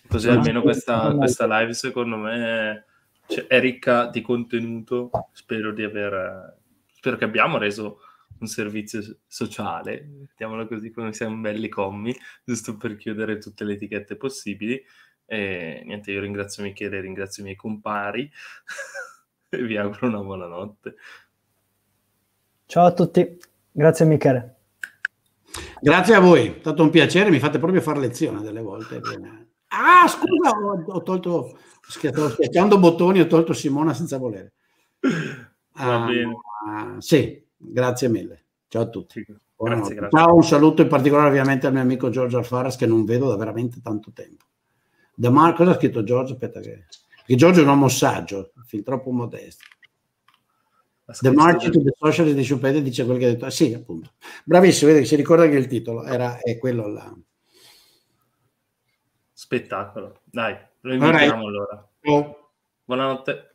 Così no, almeno questa, no. questa, live, secondo me, cioè, è ricca di contenuto. Spero di aver. Spero che abbiamo reso un servizio sociale, mettiamolo così come siamo belli commi, giusto per chiudere tutte le etichette possibili. E niente, io ringrazio Michele, ringrazio i miei compari [laughs] e vi auguro una buona notte. Ciao a tutti, grazie Michele. Grazie a voi, è stato un piacere, mi fate proprio fare lezione delle volte. Ah, scusa, ho, ho tolto, schiacciando, schiacciando bottoni, ho tolto Simona senza volere. Ah, ah, sì, grazie mille. Ciao a tutti. Grazie, grazie. Ciao, un saluto in particolare ovviamente al mio amico Giorgio Alfaras che non vedo da veramente tanto tempo. Da Marco, cosa ha scritto Giorgio? Aspetta che... Perché Giorgio è un uomo saggio, fin troppo modesto. The March to the Social Disobedience dice quello che ha detto. Ah, sì, appunto. Bravissimo, vedi, si ricorda che il titolo era è quello là. Spettacolo. Dai, lo invitiamo allora. Oh. Buonanotte.